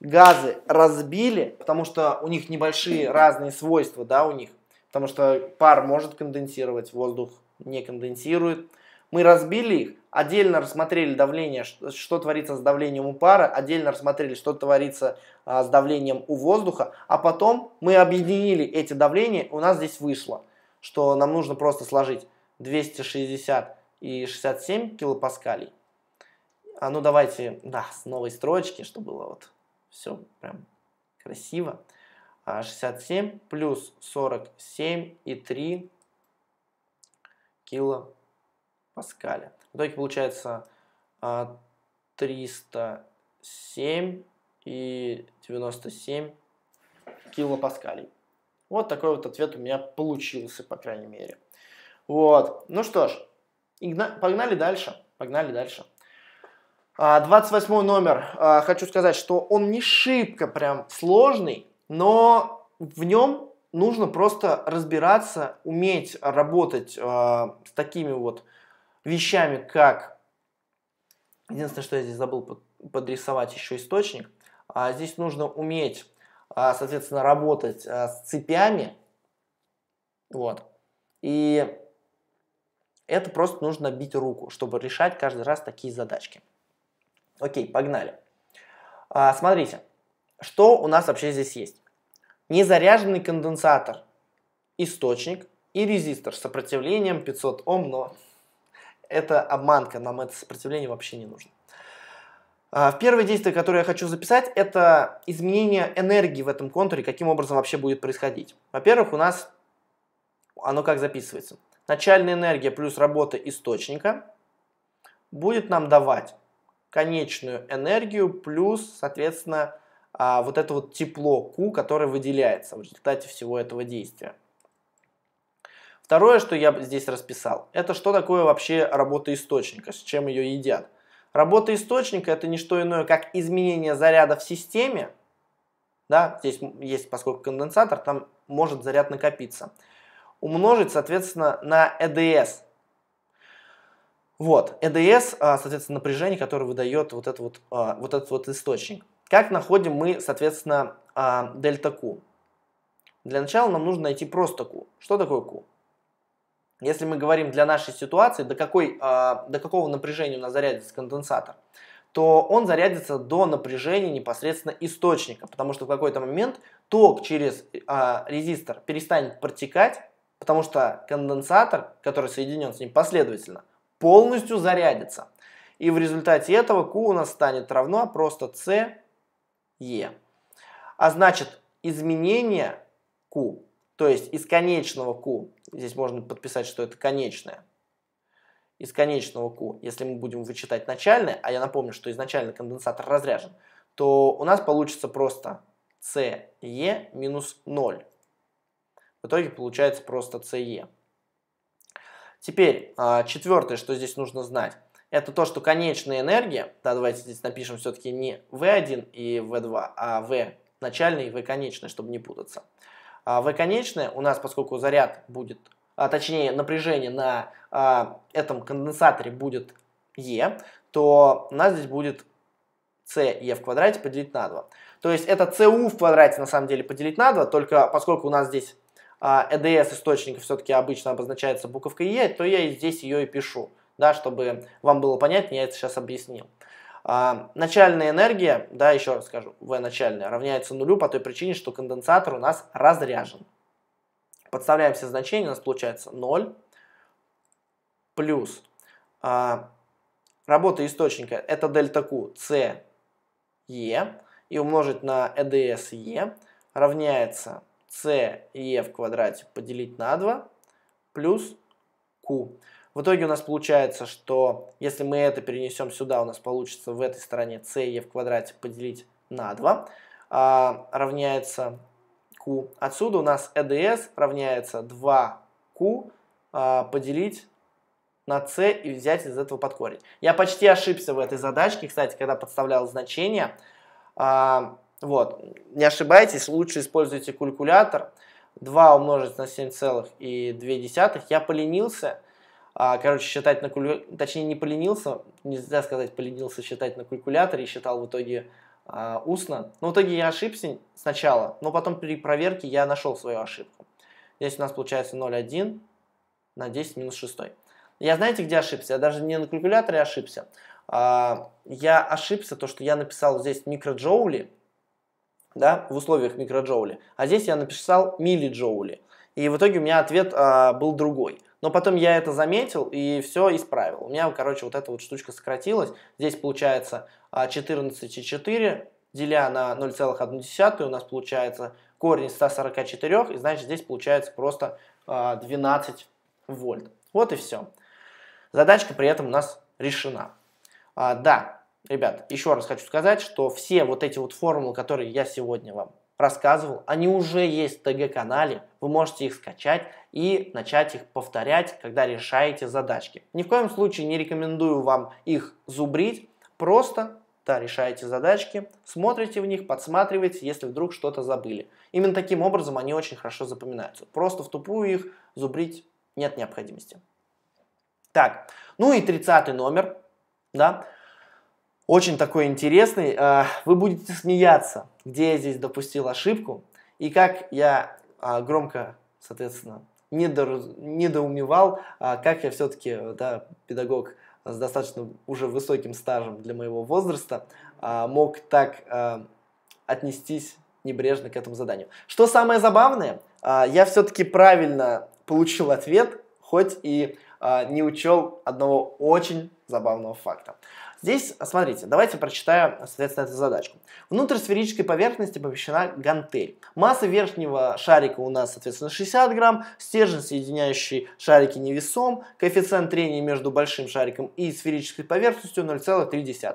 газы разбили, потому что у них небольшие разные свойства, да, у них. Потому что пар может конденсировать, воздух не конденсирует. Мы разбили их, отдельно рассмотрели давление, что, что творится с давлением у пара, отдельно рассмотрели, что творится а, с давлением у воздуха, а потом мы объединили эти давления, у нас здесь вышло, что нам нужно просто сложить 260 и 67 килопаскалей. А ну давайте, да, с новой строчки, чтобы было вот все прям красиво. 67 а, плюс 47 и 3 килопаскалей паскаля. В итоге получается 307 а, и 97 килопаскалей. Вот такой вот ответ у меня получился, по крайней мере. Вот. Ну что ж, погнали дальше. Погнали дальше. 28 а, номер. А, хочу сказать, что он не шибко прям сложный, но в нем нужно просто разбираться, уметь работать с такими вот вещами, как... Единственное, что я здесь забыл подрисовать еще источник. А, здесь нужно уметь, а, соответственно, работать а, с цепями. Вот. И это просто нужно бить руку, чтобы решать каждый раз такие задачки. Окей, погнали. смотрите, что у нас вообще здесь есть? Незаряженный конденсатор, источник и резистор с сопротивлением 500 Ом, но это обманка, нам это сопротивление вообще не нужно. В а, первое действие, которое я хочу записать, это изменение энергии в этом контуре, каким образом вообще будет происходить. Во-первых, у нас оно как записывается. Начальная энергия плюс работа источника будет нам давать конечную энергию плюс, соответственно, а, вот это вот тепло Q, которое выделяется в результате всего этого действия. Второе, что я здесь расписал, это что такое вообще работа источника, с чем ее едят. Работа источника это не что иное, как изменение заряда в системе. Да, здесь есть, поскольку конденсатор, там может заряд накопиться. Умножить, соответственно, на ЭДС. Вот, ЭДС, а, соответственно, напряжение, которое выдает вот, это вот, а, вот этот вот источник. Как находим мы, соответственно, а, дельта Q? Для начала нам нужно найти просто Q. Что такое Q? Если мы говорим для нашей ситуации, до, какой, э, до какого напряжения у нас зарядится конденсатор, то он зарядится до напряжения непосредственно источника, потому что в какой-то момент ток через э, резистор перестанет протекать, потому что конденсатор, который соединен с ним последовательно, полностью зарядится. И в результате этого Q у нас станет равно просто CE. А значит, изменение Q то есть из конечного Q, здесь можно подписать, что это конечное, из конечного Q, если мы будем вычитать начальное, а я напомню, что изначально конденсатор разряжен, то у нас получится просто CE минус 0. В итоге получается просто CE. Теперь а, четвертое, что здесь нужно знать, это то, что конечная энергия, да, давайте здесь напишем все-таки не V1 и V2, а V начальный и V конечный, чтобы не путаться – а, в конечное у нас, поскольку заряд будет, а, точнее напряжение на а, этом конденсаторе будет E, то у нас здесь будет CE в квадрате поделить на 2. То есть это CU в квадрате на самом деле поделить на 2, только поскольку у нас здесь EDS а, э источника все-таки обычно обозначается буковкой E, то я и здесь ее и пишу, да, чтобы вам было понятнее, я это сейчас объяснил. А, начальная энергия, да, еще раз скажу, V начальная равняется нулю по той причине, что конденсатор у нас разряжен. Подставляем все значения, у нас получается 0 плюс а, работа источника, это дельта Q, C, E, и умножить на EDS, E равняется C, E в квадрате поделить на 2 плюс Q. В итоге у нас получается, что если мы это перенесем сюда, у нас получится в этой стороне CE в квадрате поделить на 2 а, равняется Q. Отсюда у нас EDS равняется 2Q а, поделить на c и взять из этого под корень. Я почти ошибся в этой задачке, кстати, когда подставлял значение. А, вот, не ошибайтесь, лучше используйте калькулятор. 2 умножить на 7,2. Я поленился, а, короче, считать на калькуляторе, точнее, не поленился, нельзя сказать, поленился считать на калькуляторе, и считал в итоге а, устно. Но ну, в итоге я ошибся сначала, но потом при проверке я нашел свою ошибку. Здесь у нас получается 0,1 на 10 минус 6. Я знаете, где ошибся? Я даже не на калькуляторе ошибся. А, я ошибся, то, что я написал здесь микроджоули, да, в условиях микроджоули, а здесь я написал милиджоули И в итоге у меня ответ а, был другой – но потом я это заметил и все исправил. У меня, короче, вот эта вот штучка сократилась. Здесь получается 14,4, а, деля на 0,1, у нас получается корень из 144, и значит здесь получается просто 12 а, вольт. Вот и все. Задачка при этом у нас решена. А, да, ребят, еще раз хочу сказать, что все вот эти вот формулы, которые я сегодня вам рассказывал, они уже есть в ТГ-канале, вы можете их скачать и начать их повторять, когда решаете задачки. Ни в коем случае не рекомендую вам их зубрить, просто да, решаете задачки, смотрите в них, подсматриваете, если вдруг что-то забыли. Именно таким образом они очень хорошо запоминаются. Просто в тупую их зубрить нет необходимости. Так, ну и 30 номер, да, очень такой интересный. Э, вы будете смеяться, где я здесь допустил ошибку и как я а, громко, соответственно, недоумевал, а, как я все-таки, да, педагог с достаточно уже высоким стажем для моего возраста, а, мог так э, отнестись небрежно к этому заданию. Что самое забавное, я все-таки правильно получил ответ, хоть и не учел одного очень забавного факта. Здесь, смотрите, давайте прочитаю, соответственно, эту задачку. Внутрь сферической поверхности помещена гантель. Масса верхнего шарика у нас, соответственно, 60 грамм, стержень, соединяющий шарики невесом, коэффициент трения между большим шариком и сферической поверхностью 0,3.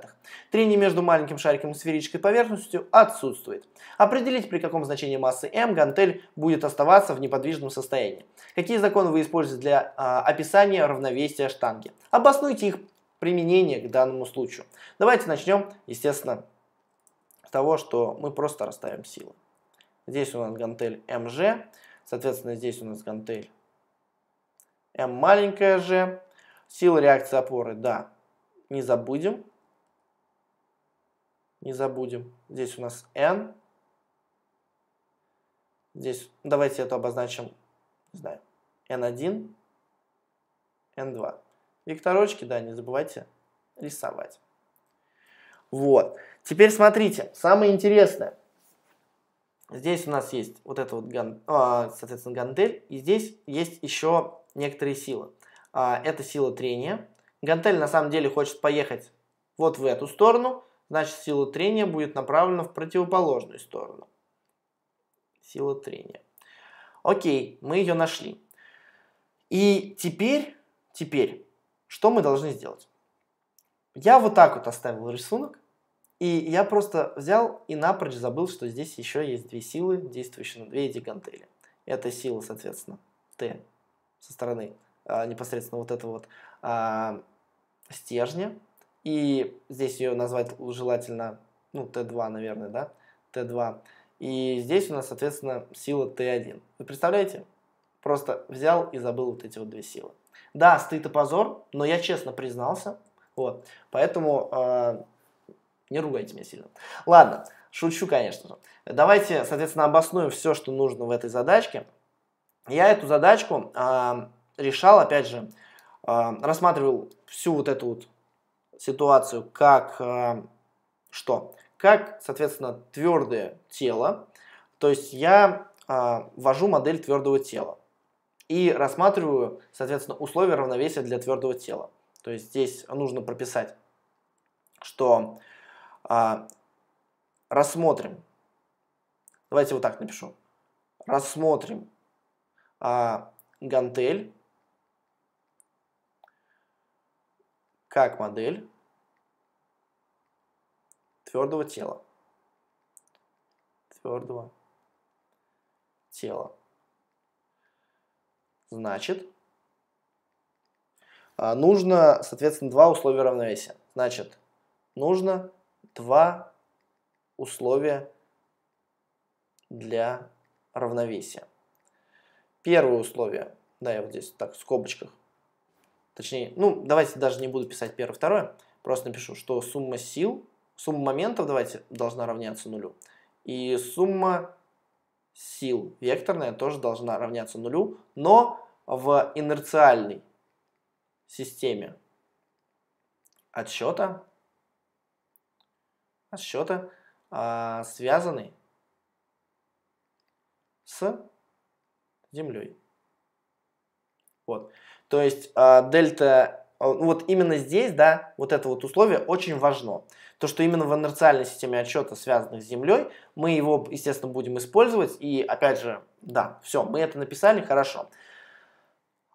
Трение между маленьким шариком и сферической поверхностью отсутствует. Определить, при каком значении массы m гантель будет оставаться в неподвижном состоянии. Какие законы вы используете для э, описания равновесия штанги? Обоснуйте их применение к данному случаю. Давайте начнем, естественно, с того, что мы просто расставим силы. Здесь у нас гантель МЖ, соответственно, здесь у нас гантель М маленькая G. Сила реакции опоры, да, не забудем. Не забудем. Здесь у нас N. Здесь, давайте это обозначим, не знаю, N1, N2. Векторочки, да, не забывайте рисовать. Вот. Теперь смотрите, самое интересное. Здесь у нас есть вот эта вот, ган, а, соответственно, гантель, и здесь есть еще некоторые силы. А, это сила трения. Гантель на самом деле хочет поехать вот в эту сторону, значит сила трения будет направлена в противоположную сторону. Сила трения. Окей, мы ее нашли. И теперь, теперь что мы должны сделать? Я вот так вот оставил рисунок, и я просто взял и напрочь забыл, что здесь еще есть две силы, действующие на две эти гантели. Это сила, соответственно, Т со стороны а, непосредственно вот этого вот а, стержня. И здесь ее назвать желательно, ну, Т2, наверное, да? Т2. И здесь у нас, соответственно, сила Т1. Вы представляете? Просто взял и забыл вот эти вот две силы. Да, стыд и позор, но я честно признался. Вот. Поэтому э, не ругайте меня сильно. Ладно, шучу, конечно же. Давайте, соответственно, обоснуем все, что нужно в этой задачке. Я эту задачку э, решал, опять же, э, рассматривал всю вот эту вот ситуацию как э, что? Как, соответственно, твердое тело. То есть я э, ввожу модель твердого тела. И рассматриваю, соответственно, условия равновесия для твердого тела. То есть здесь нужно прописать, что а, рассмотрим, давайте вот так напишу, рассмотрим а, гантель как модель твердого тела. Твердого тела. Значит, а, нужно, соответственно, два условия равновесия. Значит, нужно два условия для равновесия. Первое условие, да, я вот здесь так в скобочках, точнее, ну, давайте даже не буду писать первое, второе, просто напишу, что сумма сил, сумма моментов, давайте, должна равняться нулю, и сумма сил векторная тоже должна равняться нулю, но в инерциальной системе отсчета, отсчета э, а, связанной с Землей. Вот. То есть э, дельта, вот именно здесь, да, вот это вот условие очень важно то, что именно в инерциальной системе отчета, связанных с Землей, мы его, естественно, будем использовать. И, опять же, да, все, мы это написали, хорошо.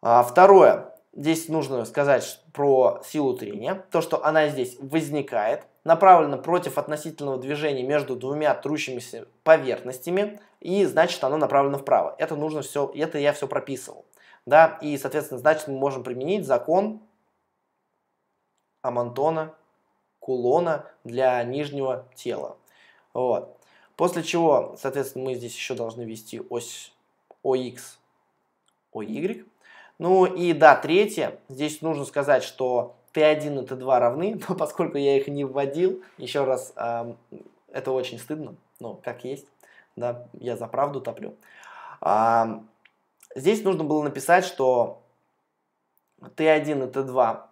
А, второе. Здесь нужно сказать про силу трения, то, что она здесь возникает, направлена против относительного движения между двумя трущимися поверхностями, и значит оно направлено вправо. Это нужно все, это я все прописывал. Да, и, соответственно, значит мы можем применить закон Амантона кулона для нижнего тела. Вот. После чего, соответственно, мы здесь еще должны ввести ось OX, OY. Ну и да, третье. Здесь нужно сказать, что t 1 и t 2 равны, но поскольку я их не вводил, еще раз, эм, это очень стыдно, но как есть, да, я за правду топлю. Эм, здесь нужно было написать, что t 1 и t 2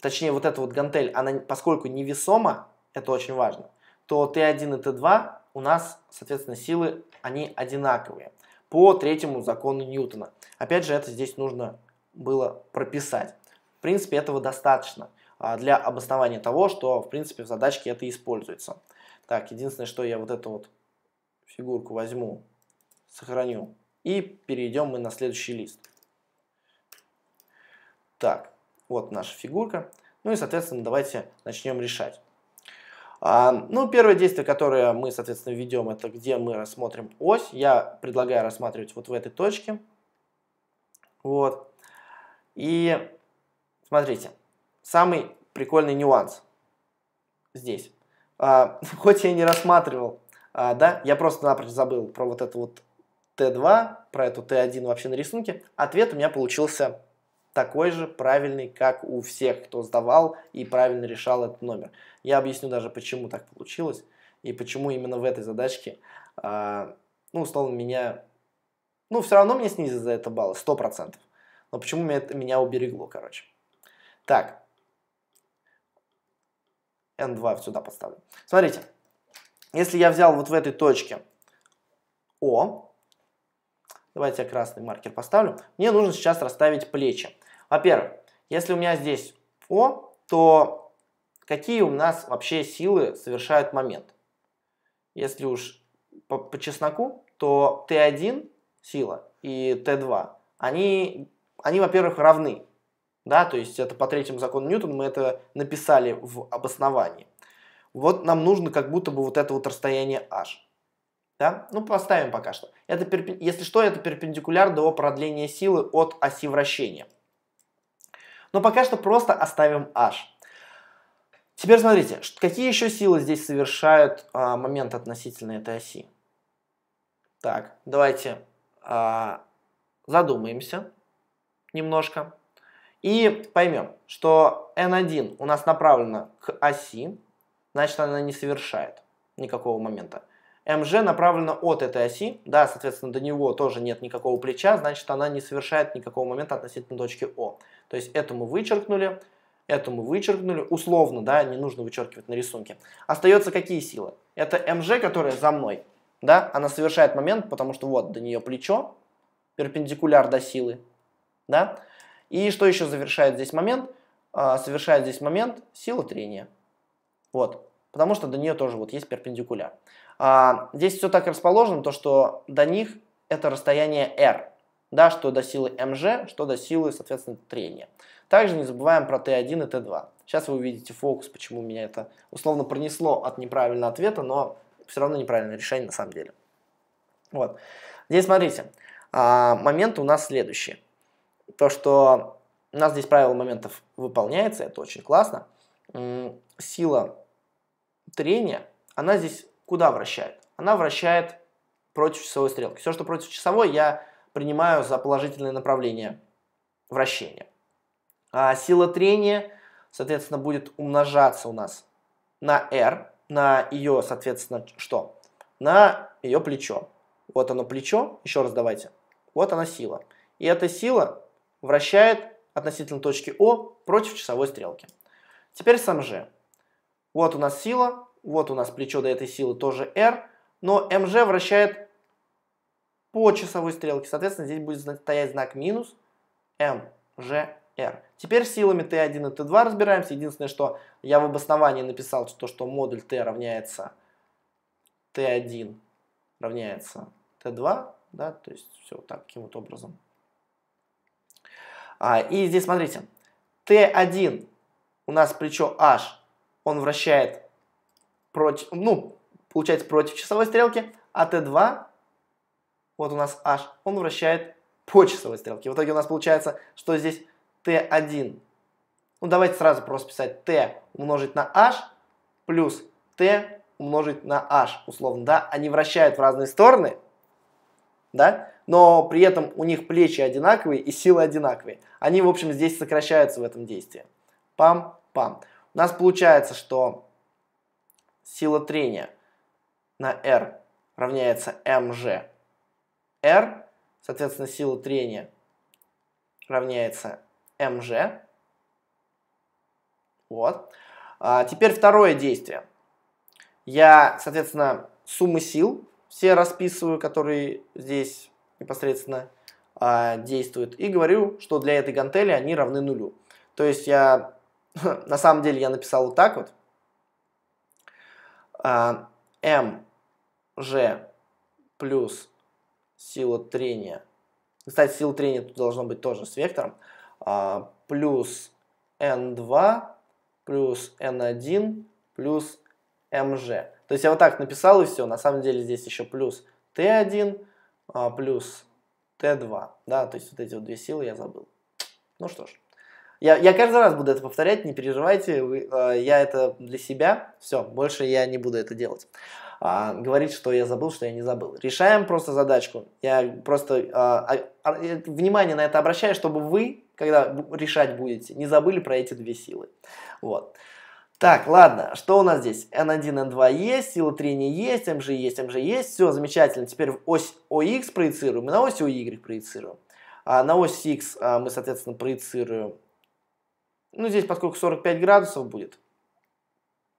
точнее вот эта вот гантель, она поскольку невесома, это очень важно, то Т1 и Т2 у нас, соответственно, силы, они одинаковые по третьему закону Ньютона. Опять же, это здесь нужно было прописать. В принципе, этого достаточно а, для обоснования того, что, в принципе, в задачке это используется. Так, единственное, что я вот эту вот фигурку возьму, сохраню, и перейдем мы на следующий лист. Так, вот наша фигурка. Ну и, соответственно, давайте начнем решать. А, ну, первое действие, которое мы, соответственно, ведем, это где мы рассмотрим ось. Я предлагаю рассматривать вот в этой точке. Вот. И смотрите, самый прикольный нюанс здесь. А, хоть я и не рассматривал, а, да, я просто-напрочь забыл про вот это вот Т2, про эту Т1 вообще на рисунке. Ответ у меня получился такой же правильный, как у всех, кто сдавал и правильно решал этот номер. Я объясню даже, почему так получилось и почему именно в этой задачке, э, ну, условно, меня, ну, все равно мне снизят за это баллы, 100%. Но почему меня, это, меня уберегло, короче. Так, N2 сюда поставлю. Смотрите, если я взял вот в этой точке О, давайте я красный маркер поставлю, мне нужно сейчас расставить плечи. Во-первых, если у меня здесь О, то какие у нас вообще силы совершают момент? Если уж по, по чесноку, то Т1 сила и Т2, они, они во-первых, равны. Да, то есть это по третьему закону Ньютона, мы это написали в обосновании. Вот нам нужно как будто бы вот это вот расстояние h. Да? Ну, поставим пока что. Это перп... Если что, это перпендикуляр до продления силы от оси вращения. Но пока что просто оставим h. Теперь смотрите, какие еще силы здесь совершают а, момент относительно этой оси. Так, давайте а, задумаемся немножко и поймем, что n1 у нас направлена к оси, значит она не совершает никакого момента. mg направлена от этой оси, да, соответственно, до него тоже нет никакого плеча, значит она не совершает никакого момента относительно точки О. То есть это мы вычеркнули, это мы вычеркнули, условно, да, не нужно вычеркивать на рисунке. Остается какие силы? Это МЖ, которая за мной, да, она совершает момент, потому что вот до нее плечо, перпендикуляр до силы, да, и что еще завершает здесь момент? А, совершает здесь момент сила трения, вот, потому что до нее тоже вот есть перпендикуляр. А, здесь все так расположено, то что до них это расстояние R, да, что до силы МЖ, что до силы, соответственно, трения. Также не забываем про Т1 и Т2. Сейчас вы увидите фокус, почему меня это условно пронесло от неправильного ответа, но все равно неправильное решение на самом деле. Вот. Здесь смотрите, а, моменты у нас следующие. То, что у нас здесь правило моментов выполняется, это очень классно. Сила трения, она здесь куда вращает? Она вращает против часовой стрелки. Все, что против часовой, я принимаю за положительное направление вращения. А сила трения, соответственно, будет умножаться у нас на R, на ее, соответственно, что? На ее плечо. Вот оно плечо, еще раз давайте. Вот она сила. И эта сила вращает относительно точки О против часовой стрелки. Теперь сам G. Вот у нас сила, вот у нас плечо до этой силы тоже R, но МЖ вращает по часовой стрелке. Соответственно, здесь будет стоять знак минус МЖР. Теперь силами Т1 и Т2 разбираемся. Единственное, что я в обосновании написал, то, что модуль Т равняется Т1 равняется Т2. Да, то есть все вот так, таким вот образом. А, и здесь смотрите, Т1 у нас плечо H, он вращает против, ну, получается против часовой стрелки, а Т2 вот у нас h, он вращает по часовой стрелке. В итоге у нас получается, что здесь t1. Ну, давайте сразу просто писать t умножить на h плюс t умножить на h, условно, да? Они вращают в разные стороны, да? Но при этом у них плечи одинаковые и силы одинаковые. Они, в общем, здесь сокращаются в этом действии. Пам-пам. У нас получается, что сила трения на R равняется mg R, соответственно, сила трения равняется mg. Вот. А теперь второе действие. Я, соответственно, суммы сил все расписываю, которые здесь непосредственно а, действуют, и говорю, что для этой гантели они равны нулю. То есть я, на самом деле, я написал вот так вот. А, mg плюс сила трения. Кстати, сила трения тут должно быть тоже с вектором. А, плюс N2 плюс N1 плюс mg. То есть я вот так написал и все. На самом деле здесь еще плюс t1 а, плюс t2. Да, то есть вот эти вот две силы я забыл. Ну что ж. Я, я каждый раз буду это повторять, не переживайте. Вы, э, я это для себя. Все, больше я не буду это делать а, говорить, что я забыл, что я не забыл. Решаем просто задачку. Я просто а, а, а внимание на это обращаю, чтобы вы, когда решать будете, не забыли про эти две силы. Вот. Так, ладно, что у нас здесь? N1, N2 есть, сила трения есть, MG есть, MG есть. Все, замечательно. Теперь ось OX проецируем на ось OY проецируем. А на ось X а, мы, соответственно, проецируем. Ну, здесь, поскольку 45 градусов будет,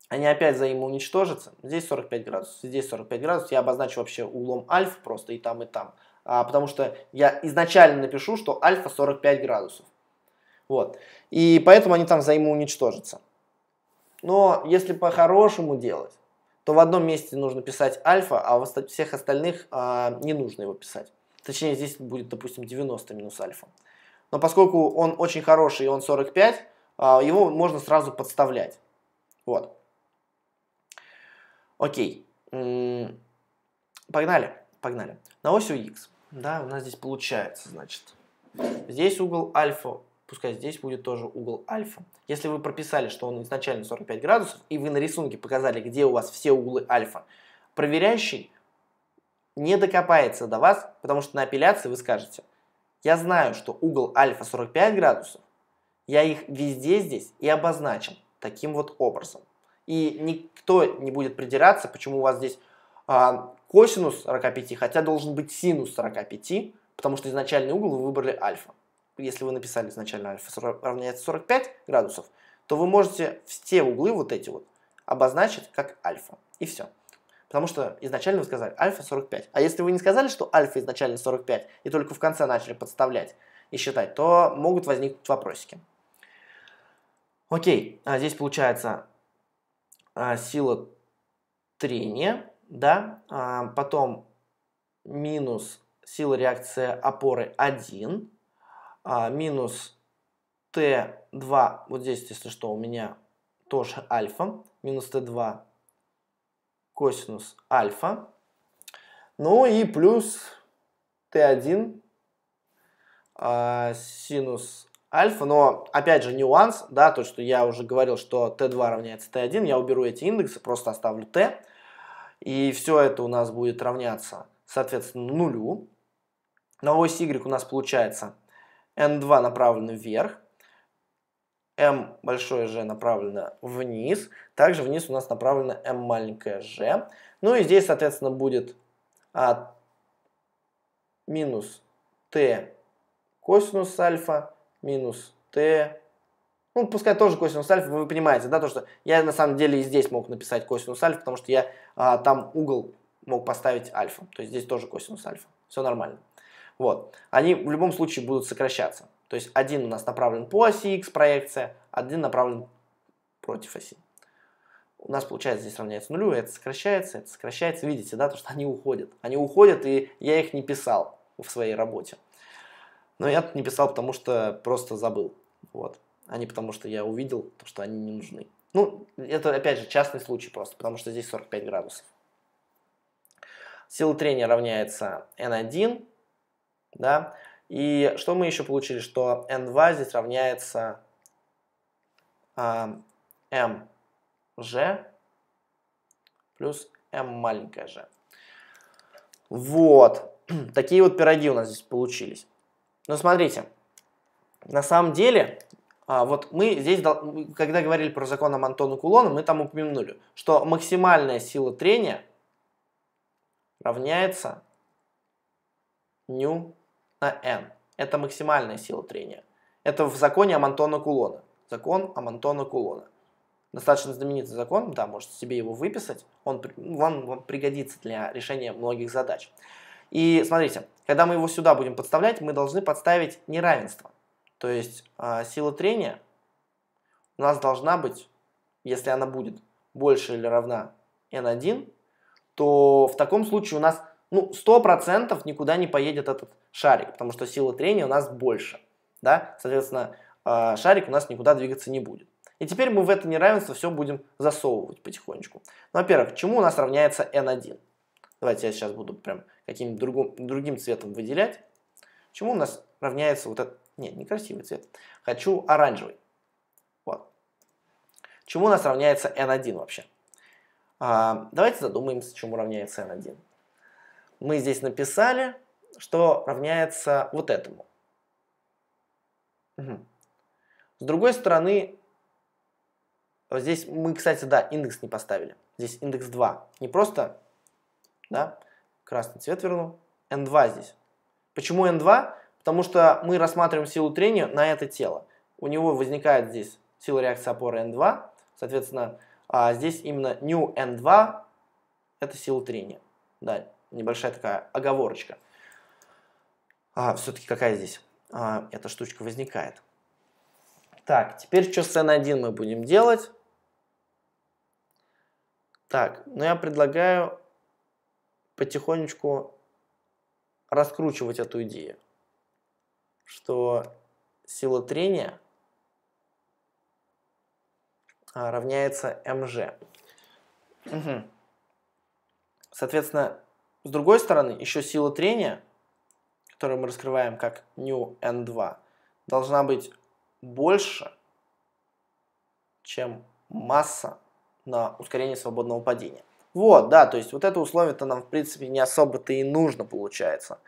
они опять взаимоуничтожатся. Здесь 45 градусов, здесь 45 градусов. Я обозначу вообще углом альфа просто и там, и там. А, потому что я изначально напишу, что альфа 45 градусов. Вот. И поэтому они там взаимоуничтожатся. Но если по-хорошему делать, то в одном месте нужно писать альфа, а во всех остальных а, не нужно его писать. Точнее, здесь будет, допустим, 90 минус альфа. Но поскольку он очень хороший и он 45, а, его можно сразу подставлять. Вот. Окей. Погнали, погнали. На оси X, да, у нас здесь получается, значит, здесь угол альфа, пускай здесь будет тоже угол альфа. Если вы прописали, что он изначально 45 градусов, и вы на рисунке показали, где у вас все углы альфа, проверяющий не докопается до вас, потому что на апелляции вы скажете, я знаю, что угол альфа 45 градусов, я их везде здесь и обозначил таким вот образом и никто не будет придираться, почему у вас здесь а, косинус 45, хотя должен быть синус 45, потому что изначальный угол вы выбрали альфа. Если вы написали изначально альфа равняется 45 градусов, то вы можете все углы вот эти вот обозначить как альфа. И все. Потому что изначально вы сказали альфа 45. А если вы не сказали, что альфа изначально 45, и только в конце начали подставлять и считать, то могут возникнуть вопросики. Окей, а здесь получается а, сила трения, да, а, потом минус сила реакции опоры 1, а, минус Т2, вот здесь, если что, у меня тоже альфа, минус Т2 косинус альфа, ну и плюс Т1 синус альфа, но опять же нюанс, да, то, что я уже говорил, что t2 равняется t1, я уберу эти индексы, просто оставлю t, и все это у нас будет равняться, соответственно, нулю. На ось y у нас получается n2 направлено вверх, m большое g направлено вниз, также вниз у нас направлено m маленькое g. Ну и здесь, соответственно, будет а, минус t косинус альфа минус t. Ну, пускай тоже косинус альфа, вы понимаете, да, то, что я на самом деле и здесь мог написать косинус альфа, потому что я а, там угол мог поставить альфа. То есть здесь тоже косинус альфа. Все нормально. Вот. Они в любом случае будут сокращаться. То есть один у нас направлен по оси x проекция, один направлен против оси. У нас получается здесь равняется нулю, это сокращается, это сокращается. Видите, да, то, что они уходят. Они уходят, и я их не писал в своей работе. Но я не писал, потому что просто забыл. Вот. А не потому что я увидел, то, что они не нужны. Ну, это, опять же, частный случай просто, потому что здесь 45 градусов. Сила трения равняется N1, да, и что мы еще получили, что N2 здесь равняется э, а, mg плюс m маленькая g. Вот, такие вот пироги у нас здесь получились. Но смотрите, на самом деле, а, вот мы здесь, когда говорили про закон Антона Кулона, мы там упомянули, что максимальная сила трения равняется ню на n. Это максимальная сила трения. Это в законе Амантона Кулона. Закон Амантона Кулона. Достаточно знаменитый закон, да, можете себе его выписать. Он вам, вам пригодится для решения многих задач. И смотрите, когда мы его сюда будем подставлять, мы должны подставить неравенство. То есть э, сила трения у нас должна быть, если она будет больше или равна n1, то в таком случае у нас ну, 100% никуда не поедет этот шарик, потому что сила трения у нас больше. Да? Соответственно, э, шарик у нас никуда двигаться не будет. И теперь мы в это неравенство все будем засовывать потихонечку. Ну, во-первых, чему у нас равняется n1? Давайте я сейчас буду прям каким-нибудь другим, другим цветом выделять. Чему у нас равняется вот этот... Нет, некрасивый цвет. Хочу оранжевый. Вот. Чему у нас равняется n1 вообще? А, давайте задумаемся, чему равняется n1. Мы здесь написали, что равняется вот этому. Угу. С другой стороны, здесь мы, кстати, да, индекс не поставили. Здесь индекс 2. Не просто да, красный цвет верну, N2 здесь. Почему N2? Потому что мы рассматриваем силу трения на это тело. У него возникает здесь сила реакции опоры N2, соответственно, а здесь именно new N2 это сила трения. Да, небольшая такая оговорочка. А, Все-таки какая здесь а, эта штучка возникает. Так, теперь что с N1 мы будем делать? Так, ну я предлагаю потихонечку раскручивать эту идею, что сила трения а, равняется МЖ. Угу. Соответственно, с другой стороны, еще сила трения, которую мы раскрываем как new N2, должна быть больше, чем масса на ускорение свободного падения. Вот, да, то есть вот это условие-то нам, в принципе, не особо-то и нужно получается.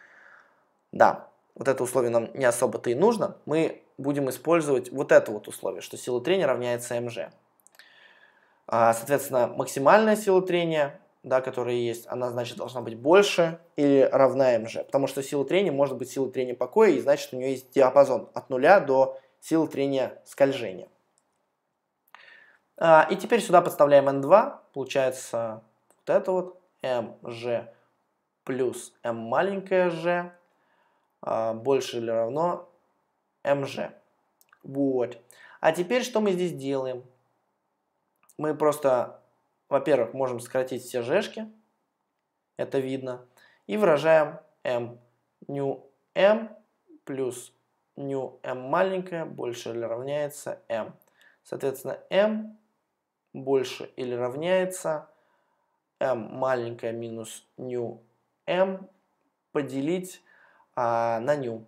Да, вот это условие нам не особо-то и нужно. Мы будем использовать вот это вот условие, что сила трения равняется МЖ. А, соответственно, максимальная сила трения, да, которая есть, она, значит, должна быть больше или равна МЖ. Потому что сила трения может быть сила трения покоя, и значит, у нее есть диапазон от нуля до силы трения скольжения. А, и теперь сюда подставляем N2, получается вот это вот mg плюс m маленькое g а, больше или равно mg. Вот. А теперь что мы здесь делаем? Мы просто, во-первых, можем сократить все жешки. Это видно. И выражаем m. New m плюс new m маленькое больше или равняется m. Соответственно, m больше или равняется m маленькая минус nu m поделить а, на nu.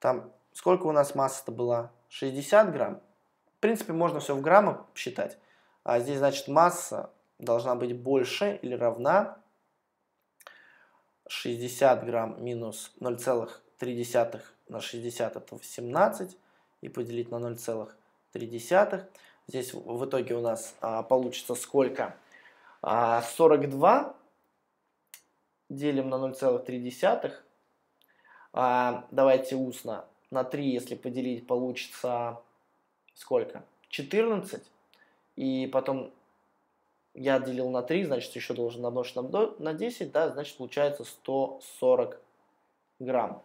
Там сколько у нас масса-то была? 60 грамм. В принципе, можно все в граммах считать. А здесь, значит, масса должна быть больше или равна 60 грамм минус 0,3 на 60 это 18 и поделить на 0,3. Здесь в итоге у нас а, получится сколько? А 42 делим на 0,3. А, давайте устно. На 3, если поделить, получится сколько? 14. И потом я делил на 3, значит, еще должен умножить на 10, да, значит, получается 140 грамм.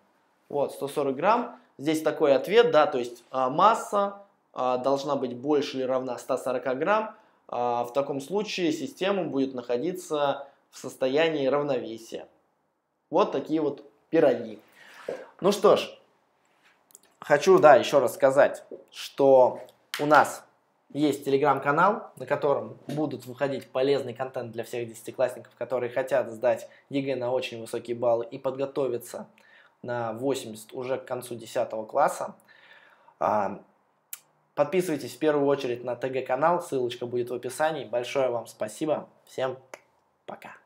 Вот, 140 грамм. Здесь такой ответ, да, то есть а, масса а, должна быть больше или равна 140 грамм. А, в таком случае система будет находиться в состоянии равновесия. Вот такие вот пироги. Ну что ж, хочу, да, еще раз сказать, что у нас есть телеграм-канал, на котором будут выходить полезный контент для всех десятиклассников, которые хотят сдать ЕГЭ на очень высокие баллы и подготовиться на 80 уже к концу 10 класса. А, Подписывайтесь в первую очередь на ТГ-канал, ссылочка будет в описании. Большое вам спасибо, всем пока.